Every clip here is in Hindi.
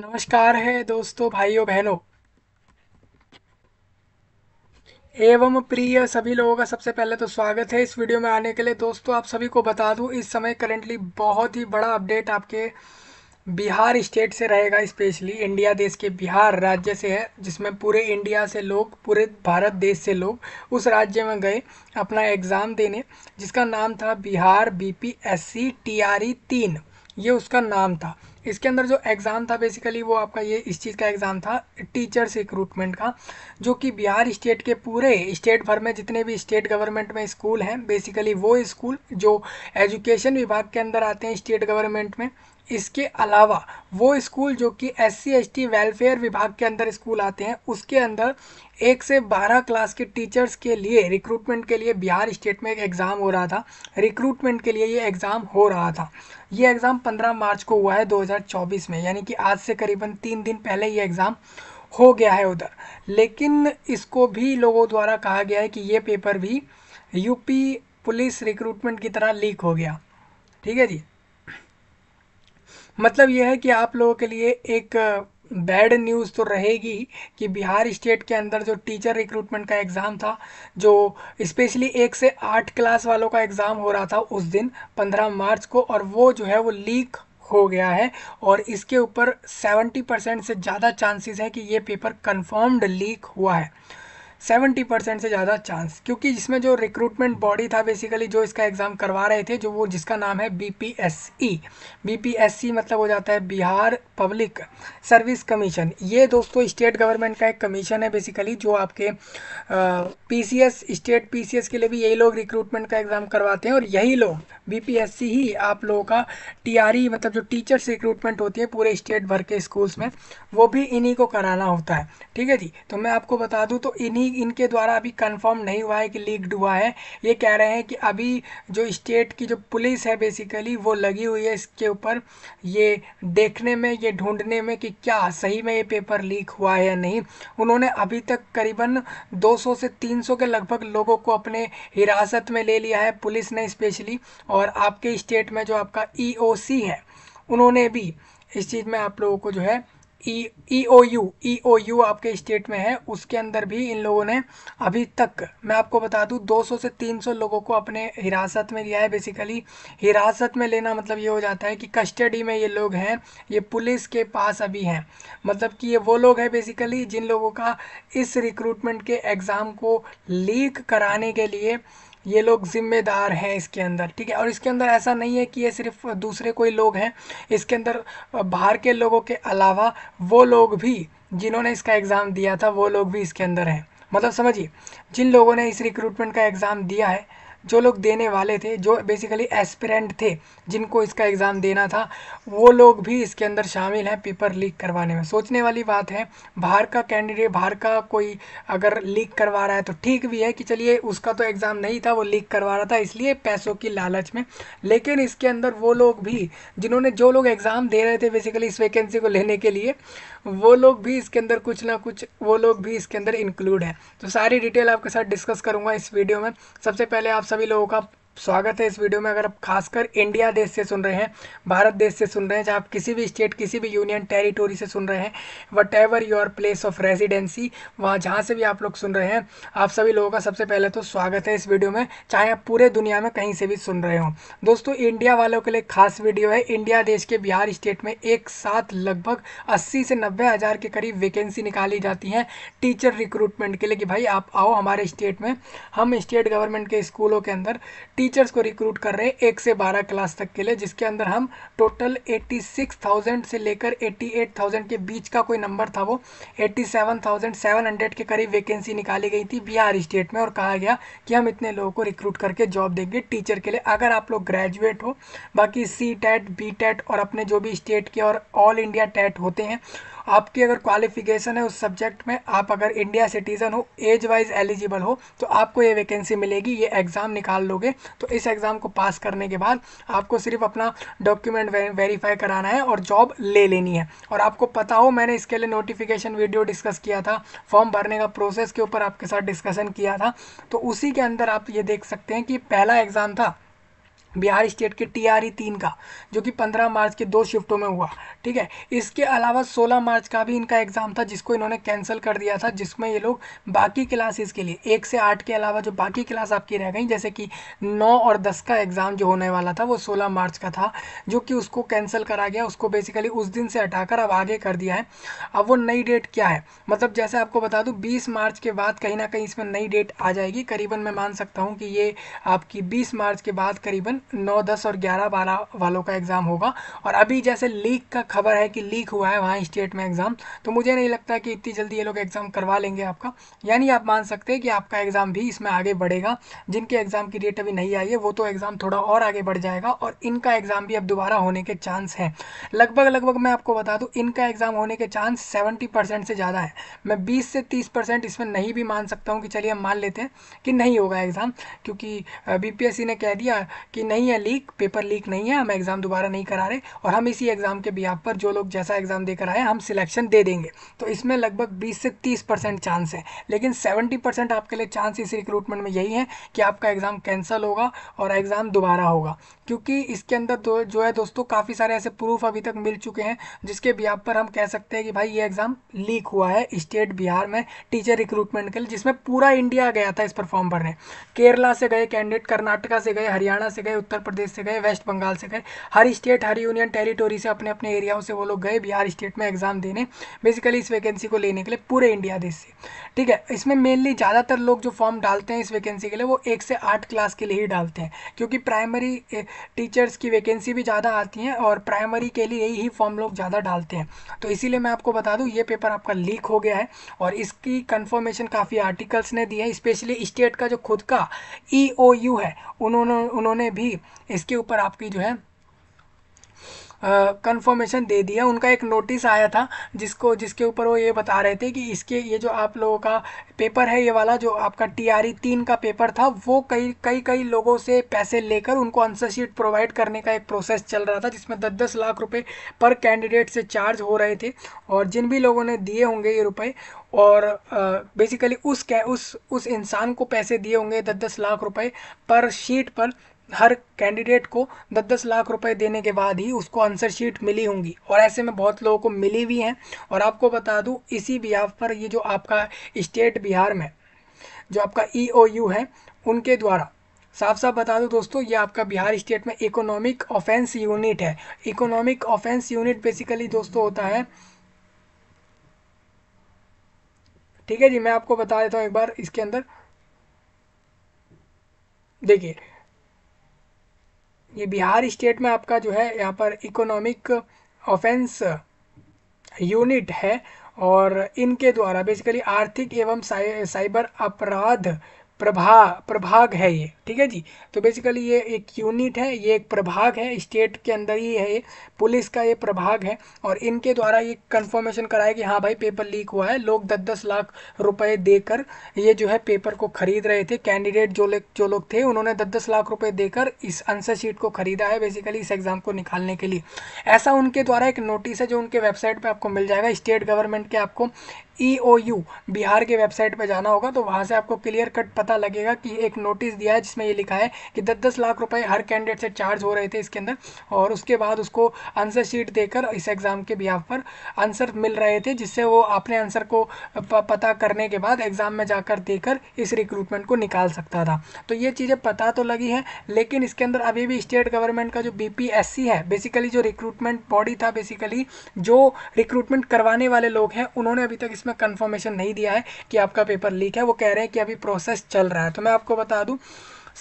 नमस्कार है दोस्तों भाइयों बहनों एवं प्रिय सभी लोगों का सबसे पहले तो स्वागत है इस वीडियो में आने के लिए दोस्तों आप सभी को बता दूं इस समय करेंटली बहुत ही बड़ा अपडेट आपके बिहार स्टेट से रहेगा स्पेशली इंडिया देश के बिहार राज्य से है जिसमें पूरे इंडिया से लोग पूरे भारत देश से लोग उस राज्य में गए अपना एग्ज़ाम देने जिसका नाम था Bihar B P S C T R E तीन ये उसका नाम था इसके अंदर जो एग्ज़ाम था बेसिकली वो आपका ये इस चीज़ का एग्ज़ाम था टीचर्स रिक्रूटमेंट का जो कि बिहार स्टेट के पूरे स्टेट भर में जितने भी स्टेट गवर्नमेंट में स्कूल हैं बेसिकली वो स्कूल जो एजुकेशन विभाग के अंदर आते हैं स्टेट गवर्नमेंट में इसके अलावा वो स्कूल जो कि S C S T welfare विभाग के अंदर स्कूल आते हैं उसके अंदर एक से बारह क्लास के टीचर्स के लिए रिक्रूटमेंट के लिए बिहार स्टेट में एक एग्ज़ाम हो रहा था रिक्रूटमेंट के लिए ये एग्ज़ाम हो रहा था ये एग्ज़ाम 15 मार्च को हुआ है 2024 में यानी कि आज से करीबन तीन दिन पहले ये एग्ज़ाम हो गया है उधर लेकिन इसको भी लोगों द्वारा कहा गया है कि ये पेपर भी यूपी पुलिस रिक्रूटमेंट की तरह लीक हो गया ठीक है जी मतलब यह है कि आप लोगों के लिए एक बैड न्यूज़ तो रहेगी कि बिहार स्टेट के अंदर जो टीचर रिक्रूटमेंट का एग्ज़ाम था जो स्पेशली एक से आठ क्लास वालों का एग्ज़ाम हो रहा था उस दिन पंद्रह मार्च को और वो जो है वो लीक हो गया है और इसके ऊपर सेवेंटी परसेंट से ज़्यादा चांसेस है कि ये पेपर कन्फर्म्ड लीक हुआ है सेवेंटी परसेंट से ज़्यादा चांस क्योंकि इसमें जो रिक्रूटमेंट बॉडी था बेसिकली जो इसका एग्ज़ाम करवा रहे थे जो वो जिसका नाम है B P S E B P S C मतलब हो जाता है बिहार पब्लिक सर्विस कमीशन ये दोस्तों स्टेट गवर्नमेंट का एक कमीशन है बेसिकली जो आपके P C S state P C S के लिए भी यही लोग रिक्रूटमेंट का एग्ज़ाम करवाते हैं और यही लोग बी पी एस सी ही आप लोगों का टी आर ई मतलब जो टीचर्स रिक्रूटमेंट होती है पूरे स्टेट भर के स्कूल्स में वो भी इन्हीं को कराना होता है ठीक है जी तो मैं आपको बता दूँ तो इन्हीं इनके द्वारा अभी कंफर्म नहीं हुआ है कि लीक्ड हुआ है ये कह रहे हैं कि अभी जो स्टेट की जो पुलिस है बेसिकली वो लगी हुई है इसके ऊपर ये देखने में ये ढूंढने में कि क्या सही में ये पेपर लीक हुआ है या नहीं उन्होंने अभी तक करीबन 200 से 300 के लगभग लोगों को अपने हिरासत में ले लिया है पुलिस ने स्पेशली और आपके स्टेट में जो आपका ई e है उन्होंने भी इस चीज़ में आप लोगों को जो है E O U E O U आपके स्टेट में है उसके अंदर भी इन लोगों ने अभी तक मैं आपको बता दूं 200 से 300 लोगों को अपने हिरासत में लिया है बेसिकली हिरासत में लेना मतलब ये हो जाता है कि कस्टडी में ये लोग हैं ये पुलिस के पास अभी हैं मतलब कि ये वो लोग हैं बेसिकली जिन लोगों का इस रिक्रूटमेंट के एग्ज़ाम को लीक कराने के लिए ये लोग ज़िम्मेदार हैं इसके अंदर ठीक है और इसके अंदर ऐसा नहीं है कि ये सिर्फ दूसरे कोई लोग हैं इसके अंदर बाहर के लोगों के अलावा वो लोग भी जिन्होंने इसका एग्ज़ाम दिया था वो लोग भी इसके अंदर हैं मतलब समझिए जिन लोगों ने इस रिक्रूटमेंट का एग्ज़ाम दिया है जो लोग देने वाले थे जो बेसिकली एस्पिरेंट थे जिनको इसका एग्ज़ाम देना था वो लोग भी इसके अंदर शामिल हैं पेपर लीक करवाने में सोचने वाली बात है बाहर का कैंडिडेट बाहर का कोई अगर लीक करवा रहा है तो ठीक भी है कि चलिए उसका तो एग्ज़ाम नहीं था वो लीक करवा रहा था इसलिए पैसों की लालच में लेकिन इसके अंदर वो लोग भी जिन्होंने जो लोग एग्ज़ाम दे रहे थे बेसिकली इस वैकेंसी को लेने के लिए वो लोग भी इसके अंदर कुछ ना कुछ वो लोग भी इसके अंदर इंक्लूड है तो सारी डिटेल आपके साथ डिस्कस करूँगा इस वीडियो में सबसे पहले आप सभी लोगों का स्वागत है इस वीडियो में अगर आप खासकर इंडिया देश से सुन रहे हैं भारत देश से सुन रहे हैं चाहे आप किसी भी स्टेट किसी भी यूनियन टेरिटोरी से सुन रहे हैं whatever your place of residency वहाँ जहाँ से भी आप लोग सुन रहे हैं आप सभी लोगों का सबसे पहले तो स्वागत है इस वीडियो में चाहे आप पूरे दुनिया में कहीं से भी सुन रहे हो दोस्तों इंडिया वालों के लिए खास वीडियो है इंडिया देश के बिहार स्टेट में एक साथ लगभग अस्सी से नब्बे हज़ार के करीब वैकेंसी निकाली जाती हैं टीचर रिक्रूटमेंट के लिए कि भाई आप आओ हमारे स्टेट में हम स्टेट गवर्नमेंट के स्कूलों के अंदर टी टीचर्स को रिक्रूट कर रहे हैं एक से बारह क्लास तक के लिए जिसके अंदर हम टोटल एट्टी सिक्स थाउजेंड से लेकर एट्टी एट थाउजेंड के बीच का कोई नंबर था वो eighty seven seven thousand hundred के करीब वैकेंसी निकाली गई थी बिहार स्टेट में और कहा गया कि हम इतने लोगों को रिक्रूट करके जॉब देंगे टीचर के लिए अगर आप लोग ग्रेजुएट हो बाकी सी टैट बी टैट और अपने जो भी स्टेट के और ऑल इंडिया टैट होते हैं आपकी अगर क्वालिफिकेशन है उस सब्जेक्ट में आप अगर इंडिया सिटीज़न हो एज वाइज एलिजिबल हो तो आपको ये वैकेंसी मिलेगी ये एग्ज़ाम निकाल लोगे तो इस एग्ज़ाम को पास करने के बाद आपको सिर्फ अपना डॉक्यूमेंट वेरीफाई कराना है और जॉब ले लेनी है और आपको पता हो मैंने इसके लिए नोटिफिकेशन वीडियो डिस्कस किया था फॉर्म भरने का प्रोसेस के ऊपर आपके साथ डिस्कशन किया था तो उसी के अंदर आप ये देख सकते हैं कि पहला एग्ज़ाम था बिहार स्टेट के टी ई तीन का जो कि 15 मार्च के दो शिफ्टों में हुआ ठीक है इसके अलावा 16 मार्च का भी इनका एग्ज़ाम था जिसको इन्होंने कैंसिल कर दिया था जिसमें ये लोग बाकी क्लासेस के लिए एक से आठ के अलावा जो बाकी क्लास आपकी रह गई जैसे कि नौ और दस का एग्ज़ाम जो होने वाला था वो सोलह मार्च का था जो कि उसको कैंसिल करा गया उसको बेसिकली उस दिन से हटा अब आगे कर दिया है अब वो नई डेट क्या है मतलब जैसे आपको बता दूँ बीस मार्च के बाद कहीं ना कहीं इसमें नई डेट आ जाएगी करीबन मैं मान सकता हूँ कि ये आपकी बीस मार्च के बाद करीबन नौ दस और ग्यारह बारह वालों का एग्ज़ाम होगा और अभी जैसे लीक का खबर है कि लीक हुआ है वहाँ स्टेट में एग्ज़ाम तो मुझे नहीं लगता कि इतनी जल्दी ये लोग एग्ज़ाम करवा लेंगे आपका यानी आप मान सकते हैं कि आपका एग्ज़ाम भी इसमें आगे बढ़ेगा जिनके एग्ज़ाम की डेट अभी नहीं आई है वो तो एग्ज़ाम थोड़ा और आगे बढ़ जाएगा और इनका एग्ज़ाम भी अब दोबारा होने के चांस हैं लगभग लगभग मैं आपको बता दूँ इनका एग्ज़ाम होने के चांस सेवेंटी परसेंट से ज़्यादा है मैं बीस से तीस परसेंट इसमें नहीं भी मान सकता हूँ कि चलिए हम मान लेते हैं कि नहीं होगा एग्ज़ाम क्योंकि बी ने कह दिया कि नहीं है लीक पेपर लीक नहीं है हम एग्ज़ाम दोबारा नहीं करा रहे और हम इसी एग्ज़ाम के बिहार पर जो लोग जैसा एग्ज़ाम देकर आए हम सिलेक्शन दे देंगे तो इसमें लगभग बीस से तीस परसेंट चांस है लेकिन सेवेंटी परसेंट आपके लिए चांस इस रिक्रूटमेंट में यही है कि आपका एग्ज़ाम कैंसिल होगा और एग्ज़ाम दोबारा होगा क्योंकि इसके अंदर दो, जो है दोस्तों काफ़ी सारे ऐसे प्रूफ अभी तक मिल चुके हैं जिसके बिहार पर हम कह सकते हैं कि भाई ये एग्ज़ाम लीक हुआ है स्टेट बिहार में टीचर रिक्रूटमेंट के लिए जिसमें पूरा इंडिया गया था इस पर फॉर्म भरने केरला से गए कैंडिडेट कर्नाटका से गए हरियाणा से गए उत्तर प्रदेश से गए वेस्ट बंगाल से गए हर स्टेट हर यूनियन टेरिटोरी से अपने अपने एरियाओं से वो लोग गए बिहार स्टेट में एग्ज़ाम देने बेसिकली इस वैकेंसी को लेने के लिए पूरे इंडिया देश से ठीक है इसमें मेनली ज़्यादातर लोग जो फॉर्म डालते हैं इस वैकेंसी के लिए वो एक से आठ क्लास के लिए ही डालते हैं क्योंकि प्राइमरी टीचर्स की वैकेंसी भी ज़्यादा आती हैं और प्राइमरी के लिए ही फॉर्म लोग ज़्यादा डालते हैं तो इसीलिए मैं आपको बता दूँ ये पेपर आपका लीक हो गया है और इसकी कन्फर्मेशन काफ़ी आर्टिकल्स ने दी है स्पेशली स्टेट का जो खुद का ई e है उन्होंने उन्होंने भी ही इसके ऊपर आपकी जो है कंफर्मेशन uh, दे दिया उनका एक नोटिस आया था जिसको जिसके ऊपर वो ये बता रहे थे कि इसके ये जो आप लोगों का पेपर है ये वाला जो आपका टी आर ई तीन का पेपर था वो कई कई कई लोगों से पैसे लेकर उनको आंसर शीट प्रोवाइड करने का एक प्रोसेस चल रहा था जिसमें दस दस लाख रुपए पर कैंडिडेट से चार्ज हो रहे थे और जिन भी लोगों ने दिए होंगे ये रुपये और बेसिकली uh, उस उस उस इंसान को पैसे दिए होंगे दस दस लाख रुपए पर शीट पर हर कैंडिडेट को दस दस लाख रुपए देने के बाद ही उसको आंसर शीट मिली होंगी और ऐसे में बहुत लोगों को मिली भी हैं और आपको बता दूं इसी बिहाफ पर ये जो आपका स्टेट बिहार में जो आपका ई e है उनके द्वारा साफ साफ बता दूं दोस्तों ये आपका बिहार स्टेट में इकोनॉमिक ऑफेंस यूनिट है इकोनॉमिक ऑफेंस यूनिट बेसिकली दोस्तों होता है ठीक है जी मैं आपको बता देता हूँ एक बार इसके अंदर देखिए ये बिहार स्टेट में आपका जो है यहाँ पर इकोनॉमिक ऑफेंस यूनिट है और इनके द्वारा बेसिकली आर्थिक एवं साइ साइबर अपराध प्रभा प्रभाग है ये ठीक है जी तो बेसिकली ये एक यूनिट है ये एक प्रभाग है स्टेट के अंदर ही है ये पुलिस का ये प्रभाग है और इनके द्वारा ये कंफर्मेशन कराया कि हाँ भाई पेपर लीक हुआ है लोग दस दस लाख रुपए देकर ये जो है पेपर को खरीद रहे थे कैंडिडेट जो लोग जो लोग थे उन्होंने दस दस लाख रुपये देकर इस आंसर शीट को खरीदा है बेसिकली इस एग्ज़ाम को निकालने के लिए ऐसा उनके द्वारा एक नोटिस है जो उनके वेबसाइट पर आपको मिल जाएगा स्टेट गवर्नमेंट के आपको ई ओ यू बिहार के वेबसाइट पर जाना होगा तो वहाँ से आपको क्लियर कट पता लगेगा कि एक नोटिस दिया है जिसमें ये लिखा है कि दस दस लाख रुपए हर कैंडिडेट से चार्ज हो रहे थे इसके अंदर और उसके बाद उसको आंसर शीट देकर इस एग्ज़ाम के बिहार पर आंसर मिल रहे थे जिससे वो अपने आंसर को पता करने के बाद एग्ज़ाम में जाकर देकर इस रिक्रूटमेंट को निकाल सकता था तो ये चीज़ें पता तो लगी हैं लेकिन इसके अंदर अभी भी स्टेट गवर्नमेंट का जो बी है बेसिकली जो रिक्रूटमेंट बॉडी था बेसिकली जो रिक्रूटमेंट करवाने वाले लोग हैं उन्होंने अभी तक इसमें इसमें कन्फर्मेशन नहीं दिया है कि आपका पेपर लीक है वो कह रहे हैं कि अभी प्रोसेस चल रहा है तो मैं आपको बता दूँ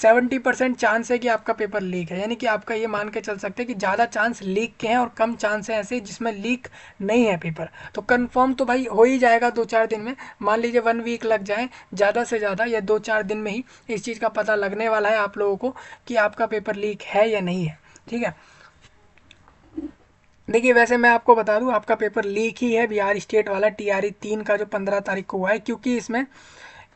70% परसेंट चांस है कि आपका पेपर लीक है यानी कि आपका ये मान के चल सकते हैं कि ज़्यादा चांस लीक के हैं और कम चांस हैं ऐसे जिसमें लीक नहीं है पेपर तो कंफर्म तो भाई हो ही जाएगा दो चार दिन में मान लीजिए वन वीक लग जाए ज़्यादा से ज़्यादा या दो चार दिन में ही इस चीज़ का पता लगने वाला है आप लोगों को कि आपका पेपर लीक है या नहीं है ठीक है देखिए वैसे मैं आपको बता दूं आपका पेपर लीक ही है बिहार स्टेट वाला टी आर e तीन का जो पंद्रह तारीख को हुआ है क्योंकि इसमें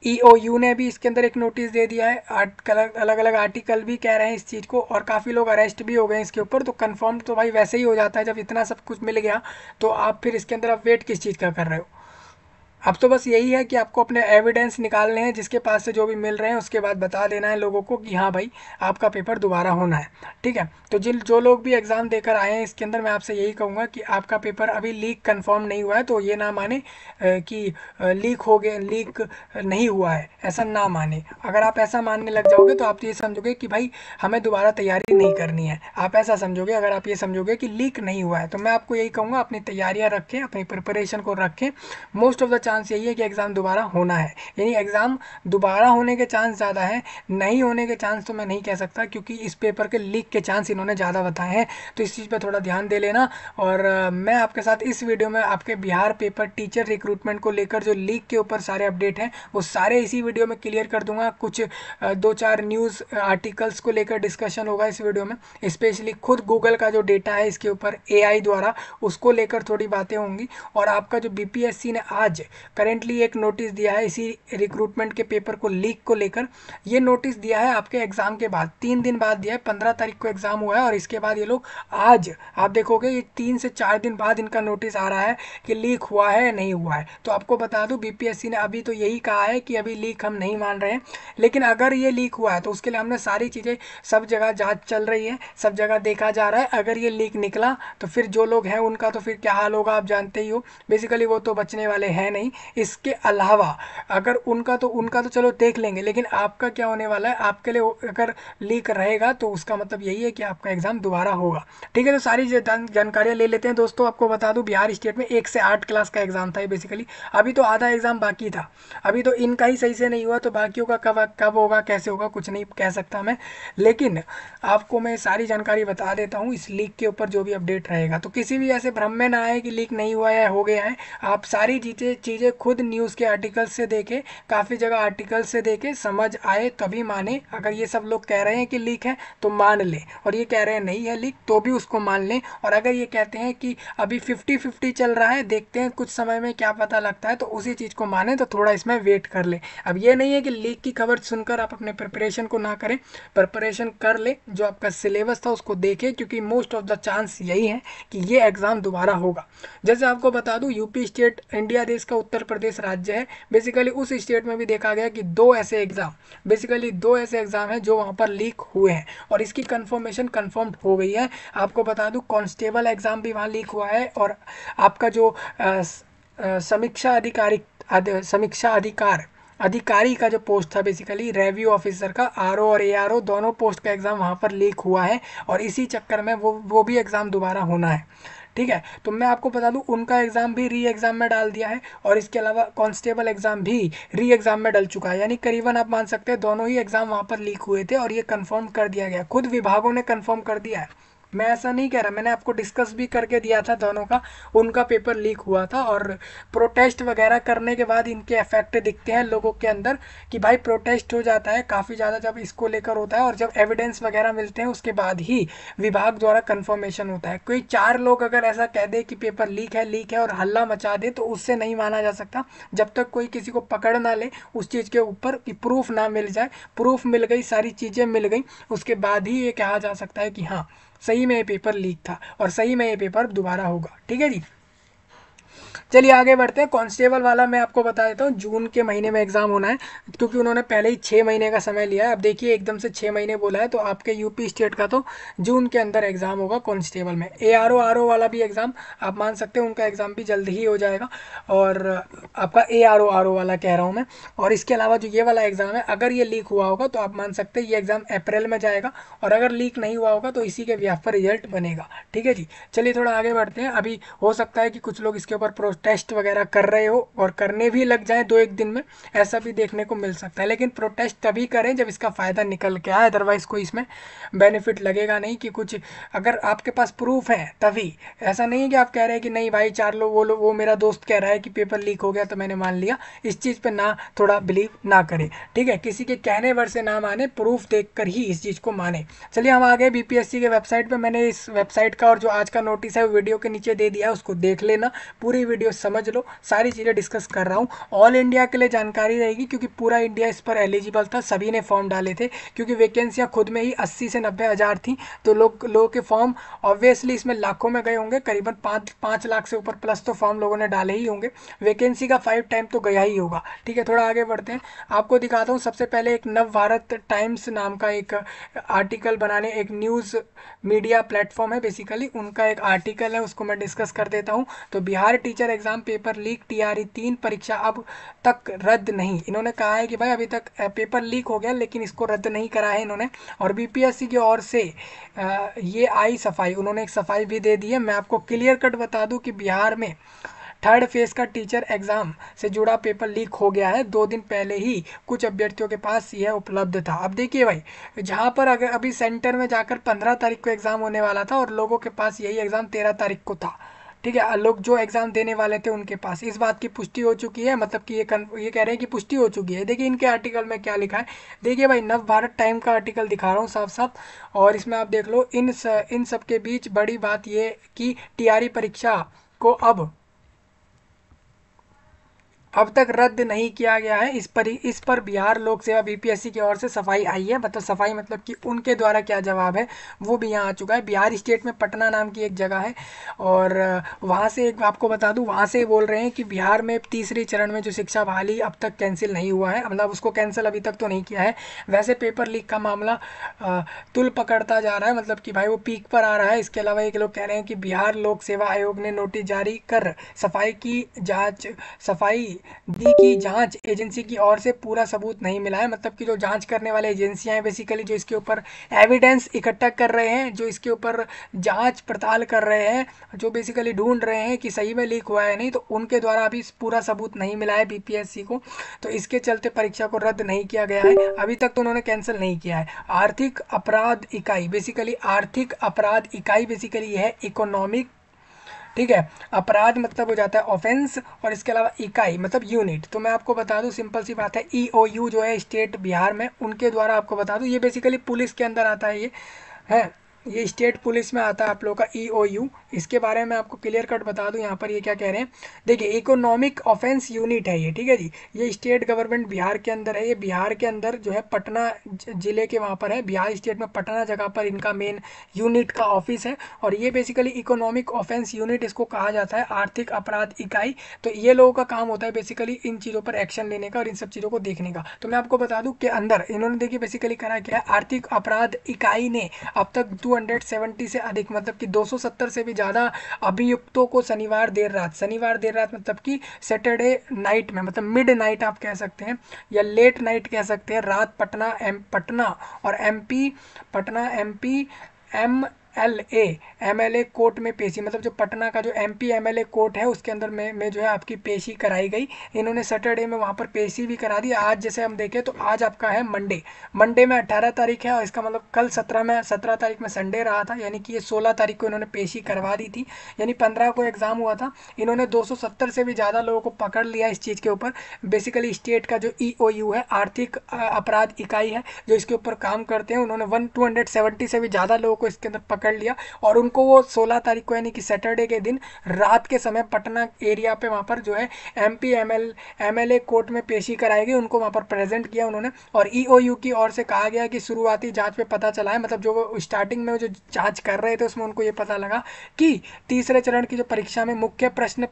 यू e ने भी इसके अंदर एक नोटिस दे दिया है अलग अलग आर्टिकल भी कह रहे हैं इस चीज़ को और काफ़ी लोग अरेस्ट भी हो गए इसके ऊपर तो कन्फर्म तो भाई वैसे ही हो जाता है जब इतना सब कुछ मिल गया तो आप फिर इसके अंदर आप वेट किस चीज़ का कर रहे हो अब तो बस यही है कि आपको अपने एविडेंस निकालने हैं जिसके पास से जो भी मिल रहे हैं उसके बाद बता देना है लोगों को कि हाँ भाई आपका पेपर दोबारा होना है ठीक है तो जिन जो लोग भी एग्ज़ाम देकर आए हैं इसके अंदर मैं आपसे यही कहूँगा कि आपका पेपर अभी लीक कंफर्म नहीं हुआ है तो ये ना माने कि लीक हो गया लीक नहीं हुआ है ऐसा ना माने अगर आप ऐसा मानने लग जाओगे तो आप तो ये समझोगे कि भाई हमें दोबारा तैयारी नहीं करनी है आप ऐसा समझोगे अगर आप ये समझोगे कि लीक नहीं हुआ है तो मैं आपको यही कहूँगा अपनी तैयारियाँ रखें अपनी प्रिपरेशन को रखें मोस्ट ऑफ द चांस यही है कि एग्ज़ाम दोबारा होना है यानी एग्ज़ाम दोबारा होने के चांस ज़्यादा है नहीं होने के चांस तो मैं नहीं कह सकता क्योंकि इस पेपर के लीक के चांस इन्होंने ज़्यादा बताए हैं तो इस चीज़ पर थोड़ा ध्यान दे लेना और मैं आपके साथ इस वीडियो में आपके बिहार पेपर टीचर रिक्रूटमेंट को लेकर जो लीक के ऊपर सारे अपडेट हैं वो सारे इसी वीडियो में क्लियर कर दूंगा कुछ दो चार न्यूज़ आर्टिकल्स को लेकर डिस्कशन होगा इस वीडियो में स्पेशली खुद गूगल का जो डेटा है इसके ऊपर ए द्वारा उसको लेकर थोड़ी बातें होंगी और आपका जो बी ने आज करेंटली एक नोटिस दिया है इसी रिक्रूटमेंट के पेपर को लीक को लेकर ये नोटिस दिया है आपके एग्ज़ाम के बाद तीन दिन बाद दिया है पंद्रह तारीख को एग्ज़ाम हुआ है और इसके बाद ये लोग आज आप देखोगे ये तीन से चार दिन बाद इनका नोटिस आ रहा है कि लीक हुआ है नहीं हुआ है तो आपको बता दूँ बी ने अभी तो यही कहा है कि अभी लीक हम नहीं मान रहे हैं लेकिन अगर ये लीक हुआ है तो उसके लिए हमने सारी चीज़ें सब जगह जाँच चल रही है सब जगह देखा जा रहा है अगर ये लीक निकला तो फिर जो लोग हैं उनका तो फिर क्या हाल होगा आप जानते ही हो बेसिकली वो तो बचने वाले हैं नहीं इसके अलावा अगर उनका तो उनका तो चलो देख लेंगे लेकिन आपका क्या होने वाला है आपके लिए अगर लीक रहेगा तो उसका मतलब यही है कि आपका एग्ज़ाम दोबारा होगा ठीक है तो सारी जानकारियां ले लेते हैं दोस्तों आपको बता दूं बिहार स्टेट में एक से आठ क्लास का एग्ज़ाम था बेसिकली अभी तो आधा एग्ज़ाम बाकी था अभी तो इनका ही सही से नहीं हुआ तो बाकियों का कब कब होगा कैसे होगा कुछ नहीं कह सकता मैं लेकिन आपको मैं सारी जानकारी बता देता हूँ इस लीक के ऊपर जो भी अपडेट रहेगा तो किसी भी ऐसे भ्रम में ना आए कि लीक नहीं हुआ है हो गया है आप सारी चीज़ें चीज़ें चीज़ें खुद न्यूज़ के आर्टिकल से देखें काफ़ी जगह आर्टिकल से देखें समझ आए तभी माने अगर ये सब लोग कह रहे हैं कि लीक है तो मान लें और ये कह रहे हैं नहीं है लीक तो भी उसको मान लें और अगर ये कहते हैं कि अभी फिफ्टी फिफ्टी चल रहा है देखते हैं कुछ समय में क्या पता लगता है तो उसी चीज़ को माने तो थोड़ा इसमें वेट कर लें अब ये नहीं है कि लीक की खबर सुनकर आप अपने प्रिपरेशन को ना करें प्रिपरेशन कर लें जो आपका सिलेबस था उसको देखें क्योंकि मोस्ट ऑफ द चांस यही है कि ये एग्ज़ाम दोबारा होगा जैसे आपको बता दूँ यूपी स्टेट इंडिया देश का उत्तर प्रदेश राज्य है बेसिकली उस स्टेट में भी देखा गया कि दो ऐसे एग्ज़ाम बेसिकली दो ऐसे एग्ज़ाम हैं जो वहाँ पर लीक हुए हैं और इसकी कन्फर्मेशन कन्फर्म हो गई है आपको बता दूँ कॉन्स्टेबल एग्ज़ाम भी वहाँ लीक हुआ है और आपका जो समीक्षा अधिकारी समीक्षा अधिकार अधिकारी का जो पोस्ट था बेसिकली रेव्यू ऑफिसर का आर और ए दोनों पोस्ट का एग्ज़ाम वहाँ पर लीक हुआ है और इसी चक्कर में वो वो भी एग्ज़ाम दोबारा होना है ठीक है तो मैं आपको बता दूं उनका एग्ज़ाम भी री एग्ज़ाम में डाल दिया है और इसके अलावा कांस्टेबल एग्ज़ाम भी री एग्ज़ाम में डल चुका है यानी करीबन आप मान सकते हैं दोनों ही एग्ज़ाम वहां पर लीक हुए थे और ये कन्फर्म कर दिया गया खुद विभागों ने कन्फर्म कर दिया है मैं ऐसा नहीं कह रहा मैंने आपको डिस्कस भी करके दिया था दोनों का उनका पेपर लीक हुआ था और प्रोटेस्ट वगैरह करने के बाद इनके इफेक्ट दिखते हैं लोगों के अंदर कि भाई प्रोटेस्ट हो जाता है काफ़ी ज़्यादा जब इसको लेकर होता है और जब एविडेंस वगैरह मिलते हैं उसके बाद ही विभाग द्वारा कन्फर्मेशन होता है कोई चार लोग अगर ऐसा कह दे कि पेपर लीक है लीक है और हल्ला मचा दे तो उससे नहीं माना जा सकता जब तक कोई किसी को पकड़ ना ले उस चीज़ के ऊपर कि प्रूफ ना मिल जाए प्रूफ मिल गई सारी चीज़ें मिल गई उसके बाद ही ये कहा जा सकता है कि हाँ सही में ये पेपर लीक था और सही में ये पेपर दोबारा होगा ठीक है जी चलिए आगे बढ़ते हैं कांस्टेबल वाला मैं आपको बता देता हूँ जून के महीने में एग्ज़ाम होना है क्योंकि उन्होंने पहले ही छः महीने का समय लिया है अब देखिए एकदम से छः महीने बोला है तो आपके यूपी स्टेट का तो जून के अंदर एग्ज़ाम होगा कांस्टेबल में A R O R O वाला भी एग्ज़ाम आप मान सकते हैं उनका एग्ज़ाम भी जल्द ही हो जाएगा और आपका A R O R O वाला कह रहा हूँ मैं और इसके अलावा जो ये वाला एग्ज़ाम है अगर ये लीक हुआ होगा तो आप मान सकते हैं ये एग्ज़ाम अप्रैल में जाएगा और अगर लीक नहीं हुआ होगा तो इसी के व्याप रिजल्ट बनेगा ठीक है जी चलिए थोड़ा आगे बढ़ते हैं अभी हो सकता है कि कुछ लोग इसके ऊपर प्रोस्ट प्रोटेस्ट वगैरह कर रहे हो और करने भी लग जाए दो एक दिन में ऐसा भी देखने को मिल सकता है लेकिन प्रोटेस्ट तभी करें जब इसका फ़ायदा निकल के आए अदरवाइज़ कोई इसमें बेनिफिट लगेगा नहीं कि कुछ अगर आपके पास प्रूफ है तभी ऐसा नहीं है कि आप कह रहे हैं कि नहीं भाई चार लोग वो लोग वो मेरा दोस्त कह रहा है कि पेपर लीक हो गया तो मैंने मान लिया इस चीज़ पर ना थोड़ा बिलीव ना करें ठीक है किसी के कहने भर से ना माने प्रूफ देख ही इस चीज़ को माने चलिए हम आ गए बी के वेबसाइट पर मैंने इस वेबसाइट का और जो आज का नोटिस है वो वीडियो के नीचे दे दिया है उसको देख लेना पूरी वीडियो वीडियो तो समझ लो सारी चीज़ें डिस्कस कर रहा हूँ ऑल इंडिया के लिए जानकारी रहेगी क्योंकि पूरा इंडिया इस पर एलिजिबल था सभी ने फॉर्म डाले थे क्योंकि वैकेंसियाँ खुद में ही अस्सी से नब्बे हज़ार थी तो लोग लो के फॉर्म ऑब्वियसली इसमें लाखों में गए होंगे करीबन पाँच पाँच लाख से ऊपर प्लस तो फॉर्म लोगों ने डाले ही होंगे वैकेंसी का फाइव टाइम तो गया ही होगा ठीक है थोड़ा आगे बढ़ते हैं आपको दिखाता हूँ सबसे पहले एक नव भारत टाइम्स नाम का एक आर्टिकल बनाने एक न्यूज़ मीडिया प्लेटफॉर्म है बेसिकली उनका एक आर्टिकल है उसको मैं डिस्कस कर देता हूँ तो Bihar teacher exam paper leak TRE तीन परीक्षा अब तक रद्द नहीं इन्होंने कहा है कि भाई अभी तक पेपर लीक हो गया लेकिन इसको रद्द नहीं करा है इन्होंने और बीपीएससी की ओर से ये आई सफाई उन्होंने एक सफाई भी दे दी है मैं आपको क्लियर कट बता दूँ कि बिहार में थर्ड फेज का टीचर एग्जाम से जुड़ा पेपर लीक हो गया है दो दिन पहले ही कुछ अभ्यर्थियों के पास यह उपलब्ध था अब देखिए भाई जहाँ पर अगर अभी सेंटर में जाकर पंद्रह तारीख को एग्ज़ाम होने वाला था और लोगों के पास यही एग्ज़ाम तेरह तारीख को था ठीक है लोग जो एग्ज़ाम देने वाले थे उनके पास इस बात की पुष्टि हो चुकी है मतलब कि ये कन ये कह रहे हैं कि पुष्टि हो चुकी है देखिए इनके आर्टिकल में क्या लिखा है देखिए भाई नव भारत टाइम का आर्टिकल दिखा रहा हूँ साफ साफ और इसमें आप देख लो इन स, इन सब के बीच बड़ी बात ये कि टीआरई e परीक्षा को अब अब तक रद्द नहीं किया गया है इस पर इस पर बिहार लोक सेवा बीपीएससी की ओर से सफाई आई है मतलब सफाई मतलब कि उनके द्वारा क्या जवाब है वो भी यहाँ आ चुका है बिहार स्टेट में पटना नाम की एक जगह है और वहाँ से एक आपको बता दूँ वहाँ से बोल रहे हैं कि बिहार में तीसरे चरण में जो शिक्षा बहाली अब तक कैंसिल नहीं हुआ है मतलब उसको कैंसिल अभी तक तो नहीं किया है वैसे पेपर लीक का मामला तुल पकड़ता जा रहा है मतलब कि भाई वो पीक पर आ रहा है इसके अलावा एक लोग कह रहे हैं कि बिहार लोक सेवा आयोग ने नोटिस जारी कर सफाई की जाँच सफाई दी की जांच एजेंसी की ओर से पूरा सबूत नहीं मिला है मतलब कि जो जांच करने वाले एजेंसियां हैं बेसिकली जो इसके ऊपर एविडेंस इकट्ठा कर रहे हैं जो इसके ऊपर जांच पड़ताल कर रहे हैं जो बेसिकली ढूंढ रहे हैं कि सही में लीक हुआ है नहीं तो उनके द्वारा अभी पूरा सबूत नहीं मिला है बी को तो इसके चलते परीक्षा को रद्द नहीं किया गया है अभी तक तो उन्होंने कैंसिल नहीं किया है आर्थिक अपराध इकाई बेसिकली आर्थिक अपराध इकाई बेसिकली है इकोनॉमिक ठीक है अपराध मतलब हो जाता है ऑफेंस और इसके अलावा इकाई मतलब यूनिट तो मैं आपको बता दूं सिंपल सी बात है ई ओ यू जो है स्टेट बिहार में उनके द्वारा आपको बता दूं ये बेसिकली पुलिस के अंदर आता है ये है ये स्टेट पुलिस में आता है आप लोगों का ई ओ यू इसके बारे में आपको क्लियर कट बता दूं यहाँ पर ये क्या कह रहे हैं देखिए इकोनॉमिक ऑफेंस यूनिट है ये ठीक है जी ये स्टेट गवर्नमेंट बिहार के अंदर है ये बिहार के अंदर जो है पटना जिले के वहाँ पर है बिहार स्टेट में पटना जगह पर इनका मेन यूनिट का ऑफिस है और ये बेसिकली इकोनॉमिक ऑफेंस यूनिट इसको कहा जाता है आर्थिक अपराध इकाई तो ये लोगों का काम होता है बेसिकली इन चीज़ों पर एक्शन लेने का और इन सब चीज़ों को देखने का तो मैं आपको बता दूँ के अंदर इन्होंने देखिए बेसिकली करा क्या है आर्थिक अपराध इकाई ने अब तक 270 से अधिक मतलब कि 270 से भी ज़्यादा अभियुक्तों को शनिवार देर रात शनिवार देर रात मतलब कि सैटरडे नाइट में मतलब मिड नाइट आप कह सकते हैं या लेट नाइट कह सकते हैं रात पटना एम पटना और MP Patna MP M L A M L A court में पेशी मतलब जो पटना का जो M P M L A court है उसके अंदर में में जो है आपकी पेशी कराई गई इन्होंने सैटरडे में वहाँ पर पेशी भी करा दी आज जैसे हम देखें तो आज आपका है मंडे मंडे में अट्ठारह तारीख है और इसका मतलब कल सत्रह में सत्रह तारीख में संडे रहा था यानी कि ये सोलह तारीख को इन्होंने पेशी करवा दी थी यानी पंद्रह को एग्ज़ाम हुआ था इन्होंने दो से भी ज़्यादा लोगों को पकड़ लिया इस चीज़ के ऊपर बेसिकली स्टेट का जो ई ओ यू है आर्थिक अपराध इकाई है जो इसके ऊपर काम करते हैं उन्होंने वन टू हंड्रेड सेवेंटी से भी ज़्यादा लोगों को इसके अंदर पकड़ लिया और उनको वो सोलह तारीख को यानी कि सैटरडे के दिन रात के समय पटना एरिया पे वहाँ पर जो है M P M L M L A court में पेशी कराई गई उनको वहाँ पर प्रेजेंट किया उन्होंने और ई ओ यू की ओर से कहा गया कि शुरुआती जाँच पर पता चला है मतलब जो स्टार्टिंग में जो जाँच कर रहे थे उसमें उनको ये पता लगा कि तीसरे चरण की जो परीक्षा में मुख्य प्रश्न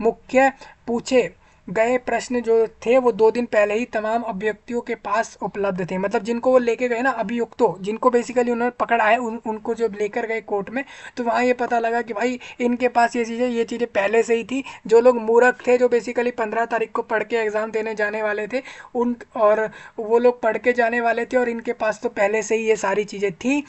मुख्य पूछे गए प्रश्न जो थे वो दो दिन पहले ही तमाम अभ्यक्तियों के पास उपलब्ध थे मतलब जिनको वो लेके गए ना अभियुक्तों जिनको बेसिकली उन्होंने पकड़ा है उन, उनको जब लेकर गए कोर्ट में तो वहाँ ये पता लगा कि भाई इनके पास ये चीज़ें ये चीज़ें पहले से ही थी जो लोग मूर्ख थे जो बेसिकली पंद्रह तारीख को पढ़ के एग्ज़ाम देने जाने वाले थे उन और वो लोग पढ़ के जाने वाले थे और इनके पास तो पहले से ही ये सारी चीज़ें थी